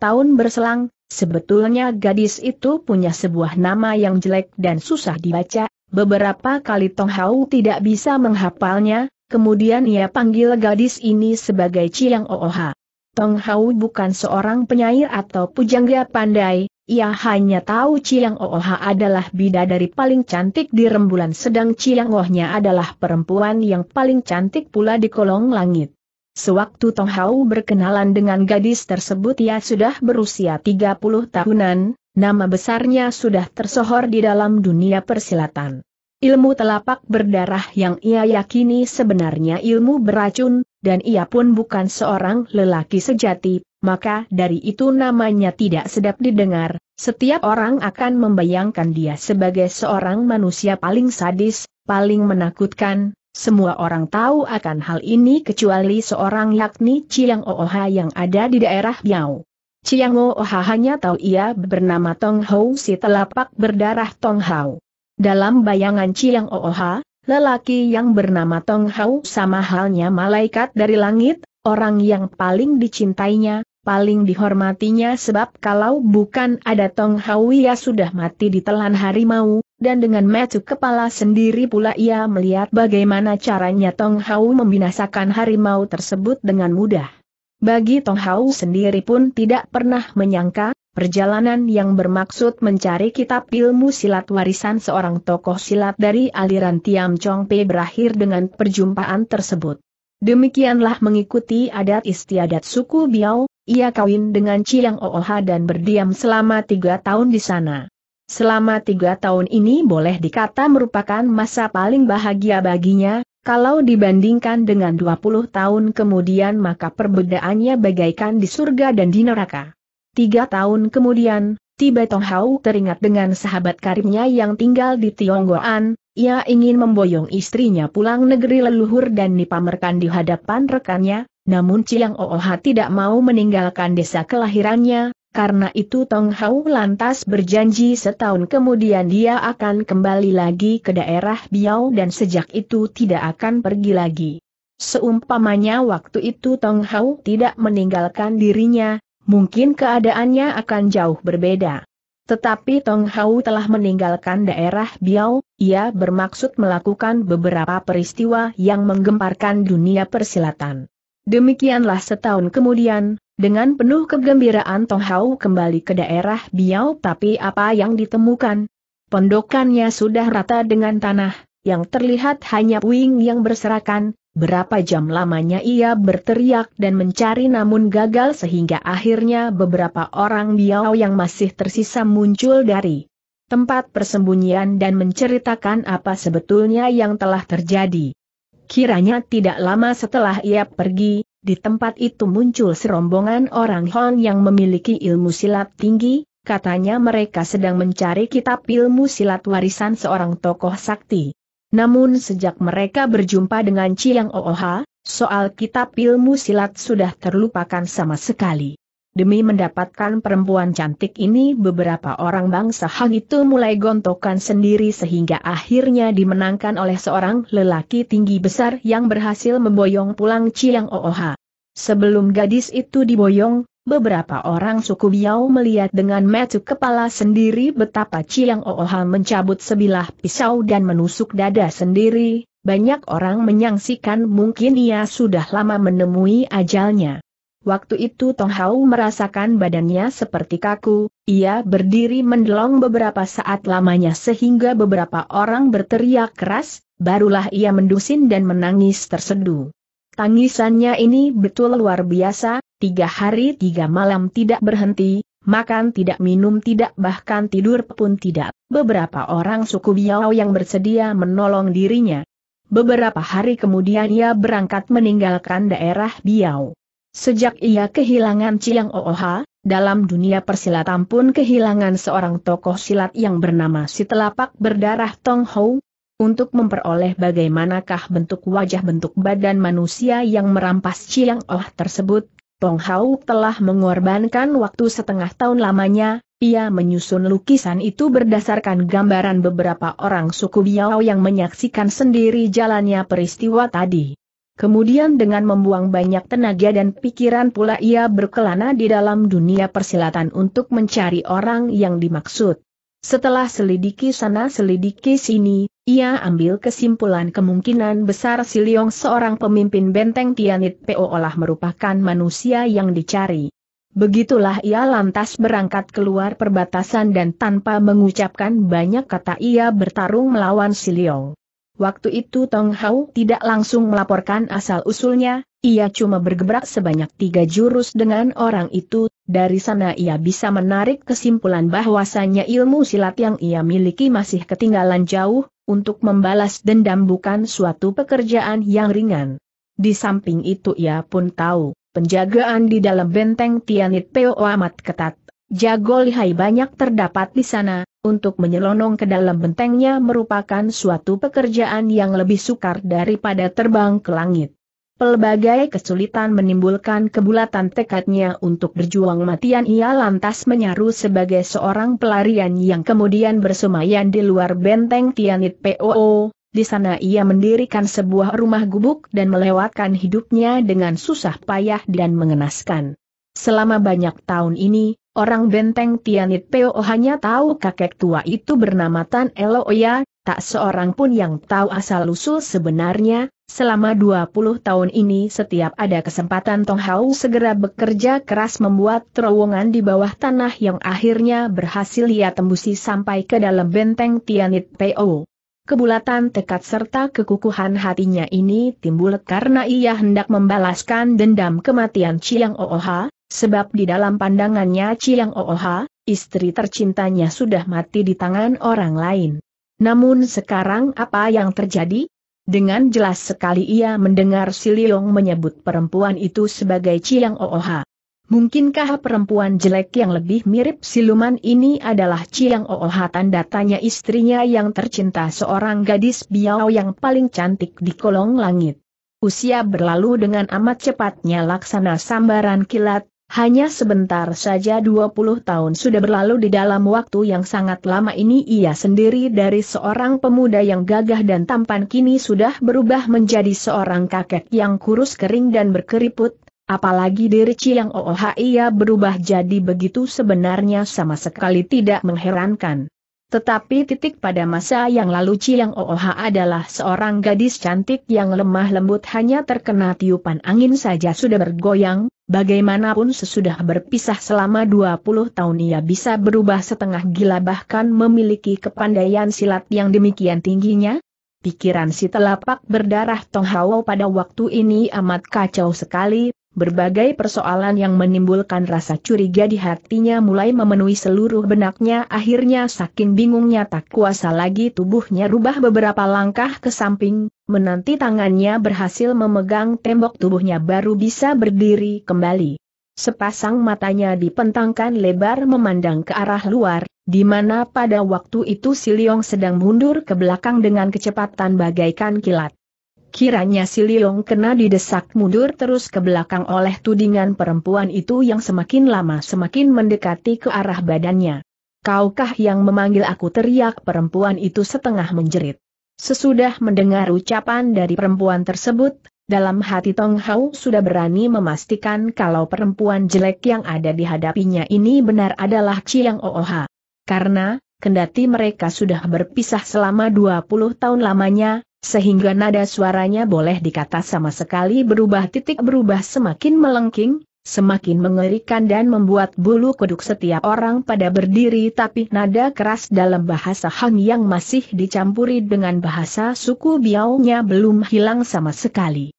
tahun berselang, sebetulnya gadis itu punya sebuah nama yang jelek dan susah dibaca, beberapa kali Tong Hau tidak bisa menghafalnya, kemudian ia panggil gadis ini sebagai Chiang Ooha. Tong Hau bukan seorang penyair atau pujangga pandai, ia hanya tahu Chiang Oha adalah bidadari paling cantik di rembulan sedang Chiang Ohnya adalah perempuan yang paling cantik pula di kolong langit. Sewaktu Tong Hao berkenalan dengan gadis tersebut ia sudah berusia 30 tahunan, nama besarnya sudah tersohor di dalam dunia persilatan. Ilmu telapak berdarah yang ia yakini sebenarnya ilmu beracun, dan ia pun bukan seorang lelaki sejati, maka dari itu namanya tidak sedap didengar, setiap orang akan membayangkan dia sebagai seorang manusia paling sadis, paling menakutkan, semua orang tahu akan hal ini kecuali seorang yakni Chiang Ooha yang ada di daerah Biao. Chiang Ooha hanya tahu ia bernama Tong Hou si telapak berdarah Tong Hao. Dalam bayangan Chiang Ooha, Lelaki yang bernama Tong Hao sama halnya malaikat dari langit, orang yang paling dicintainya, paling dihormatinya sebab kalau bukan ada Tong Hau, ia sudah mati di ditelan harimau, dan dengan metu kepala sendiri pula ia melihat bagaimana caranya Tong Hau membinasakan harimau tersebut dengan mudah. Bagi Tong Hau sendiri pun tidak pernah menyangka, perjalanan yang bermaksud mencari kitab ilmu silat warisan seorang tokoh silat dari aliran Tiam Chong Pei berakhir dengan perjumpaan tersebut. Demikianlah mengikuti adat istiadat suku Biao, ia kawin dengan Chiang Ooha dan berdiam selama tiga tahun di sana. Selama tiga tahun ini boleh dikata merupakan masa paling bahagia baginya, kalau dibandingkan dengan 20 tahun kemudian maka perbedaannya bagaikan di surga dan di neraka. Tiga tahun kemudian, tiba Tong Hao teringat dengan sahabat karibnya yang tinggal di Tionggoan, ia ingin memboyong istrinya pulang negeri leluhur dan dipamerkan di hadapan rekannya, namun Chiang Ooha tidak mau meninggalkan desa kelahirannya, karena itu Tong Hau lantas berjanji setahun kemudian dia akan kembali lagi ke daerah Biao dan sejak itu tidak akan pergi lagi. Seumpamanya waktu itu Tong Hau tidak meninggalkan dirinya, mungkin keadaannya akan jauh berbeda. Tetapi Tong Hau telah meninggalkan daerah Biao, ia bermaksud melakukan beberapa peristiwa yang menggemparkan dunia persilatan. Demikianlah setahun kemudian, dengan penuh kegembiraan Tong Hao kembali ke daerah Biao. tapi apa yang ditemukan? Pondokannya sudah rata dengan tanah, yang terlihat hanya puing yang berserakan, berapa jam lamanya ia berteriak dan mencari namun gagal sehingga akhirnya beberapa orang Biao yang masih tersisa muncul dari tempat persembunyian dan menceritakan apa sebetulnya yang telah terjadi. Kiranya tidak lama setelah ia pergi, di tempat itu muncul serombongan orang Hon yang memiliki ilmu silat tinggi, katanya mereka sedang mencari kitab ilmu silat warisan seorang tokoh sakti. Namun sejak mereka berjumpa dengan Chiang Ooha, soal kitab ilmu silat sudah terlupakan sama sekali. Demi mendapatkan perempuan cantik ini beberapa orang bangsa Han itu mulai gontokan sendiri sehingga akhirnya dimenangkan oleh seorang lelaki tinggi besar yang berhasil memboyong pulang Chiang Ooha. Sebelum gadis itu diboyong, beberapa orang suku Biao melihat dengan metu kepala sendiri betapa Chiang Ooha mencabut sebilah pisau dan menusuk dada sendiri, banyak orang menyaksikan mungkin ia sudah lama menemui ajalnya. Waktu itu Tong Hao merasakan badannya seperti kaku, ia berdiri mendelong beberapa saat lamanya sehingga beberapa orang berteriak keras, barulah ia mendusin dan menangis tersedu. Tangisannya ini betul luar biasa, tiga hari tiga malam tidak berhenti, makan tidak minum tidak bahkan tidur pun tidak. Beberapa orang suku Biao yang bersedia menolong dirinya. Beberapa hari kemudian ia berangkat meninggalkan daerah Biao. Sejak ia kehilangan Chiang Ooha, dalam dunia persilatan pun kehilangan seorang tokoh silat yang bernama si telapak berdarah Tong Hou, untuk memperoleh bagaimanakah bentuk wajah bentuk badan manusia yang merampas Chiang Ooha tersebut, Tong Hou telah mengorbankan waktu setengah tahun lamanya, ia menyusun lukisan itu berdasarkan gambaran beberapa orang suku Biao yang menyaksikan sendiri jalannya peristiwa tadi. Kemudian dengan membuang banyak tenaga dan pikiran pula ia berkelana di dalam dunia persilatan untuk mencari orang yang dimaksud. Setelah selidiki sana selidiki sini, ia ambil kesimpulan kemungkinan besar si seorang pemimpin benteng Tianit Po olah merupakan manusia yang dicari. Begitulah ia lantas berangkat keluar perbatasan dan tanpa mengucapkan banyak kata ia bertarung melawan si Waktu itu Tong Hao tidak langsung melaporkan asal-usulnya, ia cuma bergebrak sebanyak tiga jurus dengan orang itu, dari sana ia bisa menarik kesimpulan bahwasannya ilmu silat yang ia miliki masih ketinggalan jauh, untuk membalas dendam bukan suatu pekerjaan yang ringan. Di samping itu ia pun tahu, penjagaan di dalam benteng Tianit Peo amat ketat, jago lihai banyak terdapat di sana, untuk menyelonong ke dalam bentengnya merupakan suatu pekerjaan yang lebih sukar daripada terbang ke langit. Pelbagai kesulitan menimbulkan kebulatan tekadnya untuk berjuang matian ia lantas menyaru sebagai seorang pelarian yang kemudian bersemayan di luar benteng Tianit POO, di sana ia mendirikan sebuah rumah gubuk dan melewatkan hidupnya dengan susah payah dan mengenaskan. Selama banyak tahun ini, Orang benteng Tianit Peo hanya tahu kakek tua itu bernama Tan Eloya, tak seorang pun yang tahu asal-usul sebenarnya, selama 20 tahun ini setiap ada kesempatan Tong Hao segera bekerja keras membuat terowongan di bawah tanah yang akhirnya berhasil ia tembusi sampai ke dalam benteng Tianit Peo. Kebulatan tekad serta kekukuhan hatinya ini timbul karena ia hendak membalaskan dendam kematian Chiang Ooha, Sebab di dalam pandangannya Chiang Ooha, istri tercintanya sudah mati di tangan orang lain. Namun sekarang apa yang terjadi? Dengan jelas sekali ia mendengar Liong menyebut perempuan itu sebagai Chiang Ooha. Mungkinkah perempuan jelek yang lebih mirip siluman ini adalah Chiang Ooha tanda tanya istrinya yang tercinta seorang gadis biau yang paling cantik di kolong langit. Usia berlalu dengan amat cepatnya laksana sambaran kilat, hanya sebentar saja 20 tahun sudah berlalu di dalam waktu yang sangat lama ini ia sendiri dari seorang pemuda yang gagah dan tampan kini sudah berubah menjadi seorang kakek yang kurus kering dan berkeriput, apalagi diri Chiang Ooha ia berubah jadi begitu sebenarnya sama sekali tidak mengherankan. Tetapi titik pada masa yang lalu Ciang Ooha adalah seorang gadis cantik yang lemah lembut hanya terkena tiupan angin saja sudah bergoyang, bagaimanapun sesudah berpisah selama 20 tahun ia bisa berubah setengah gila bahkan memiliki kepandaian silat yang demikian tingginya. Pikiran si telapak berdarah Tong Hao pada waktu ini amat kacau sekali, Berbagai persoalan yang menimbulkan rasa curiga di hatinya mulai memenuhi seluruh benaknya akhirnya saking bingungnya tak kuasa lagi tubuhnya rubah beberapa langkah ke samping, menanti tangannya berhasil memegang tembok tubuhnya baru bisa berdiri kembali. Sepasang matanya dipentangkan lebar memandang ke arah luar, di mana pada waktu itu Si sedang mundur ke belakang dengan kecepatan bagaikan kilat. Kiranya si Liong kena didesak mundur terus ke belakang oleh tudingan perempuan itu yang semakin lama semakin mendekati ke arah badannya. Kaukah yang memanggil aku teriak perempuan itu setengah menjerit. Sesudah mendengar ucapan dari perempuan tersebut, dalam hati Tong Hao sudah berani memastikan kalau perempuan jelek yang ada di hadapinya ini benar adalah Chiang Ooha. Karena, kendati mereka sudah berpisah selama 20 tahun lamanya, sehingga nada suaranya boleh dikata sama sekali berubah titik berubah semakin melengking, semakin mengerikan dan membuat bulu kuduk setiap orang pada berdiri tapi nada keras dalam bahasa Hang yang masih dicampuri dengan bahasa suku biaunya belum hilang sama sekali.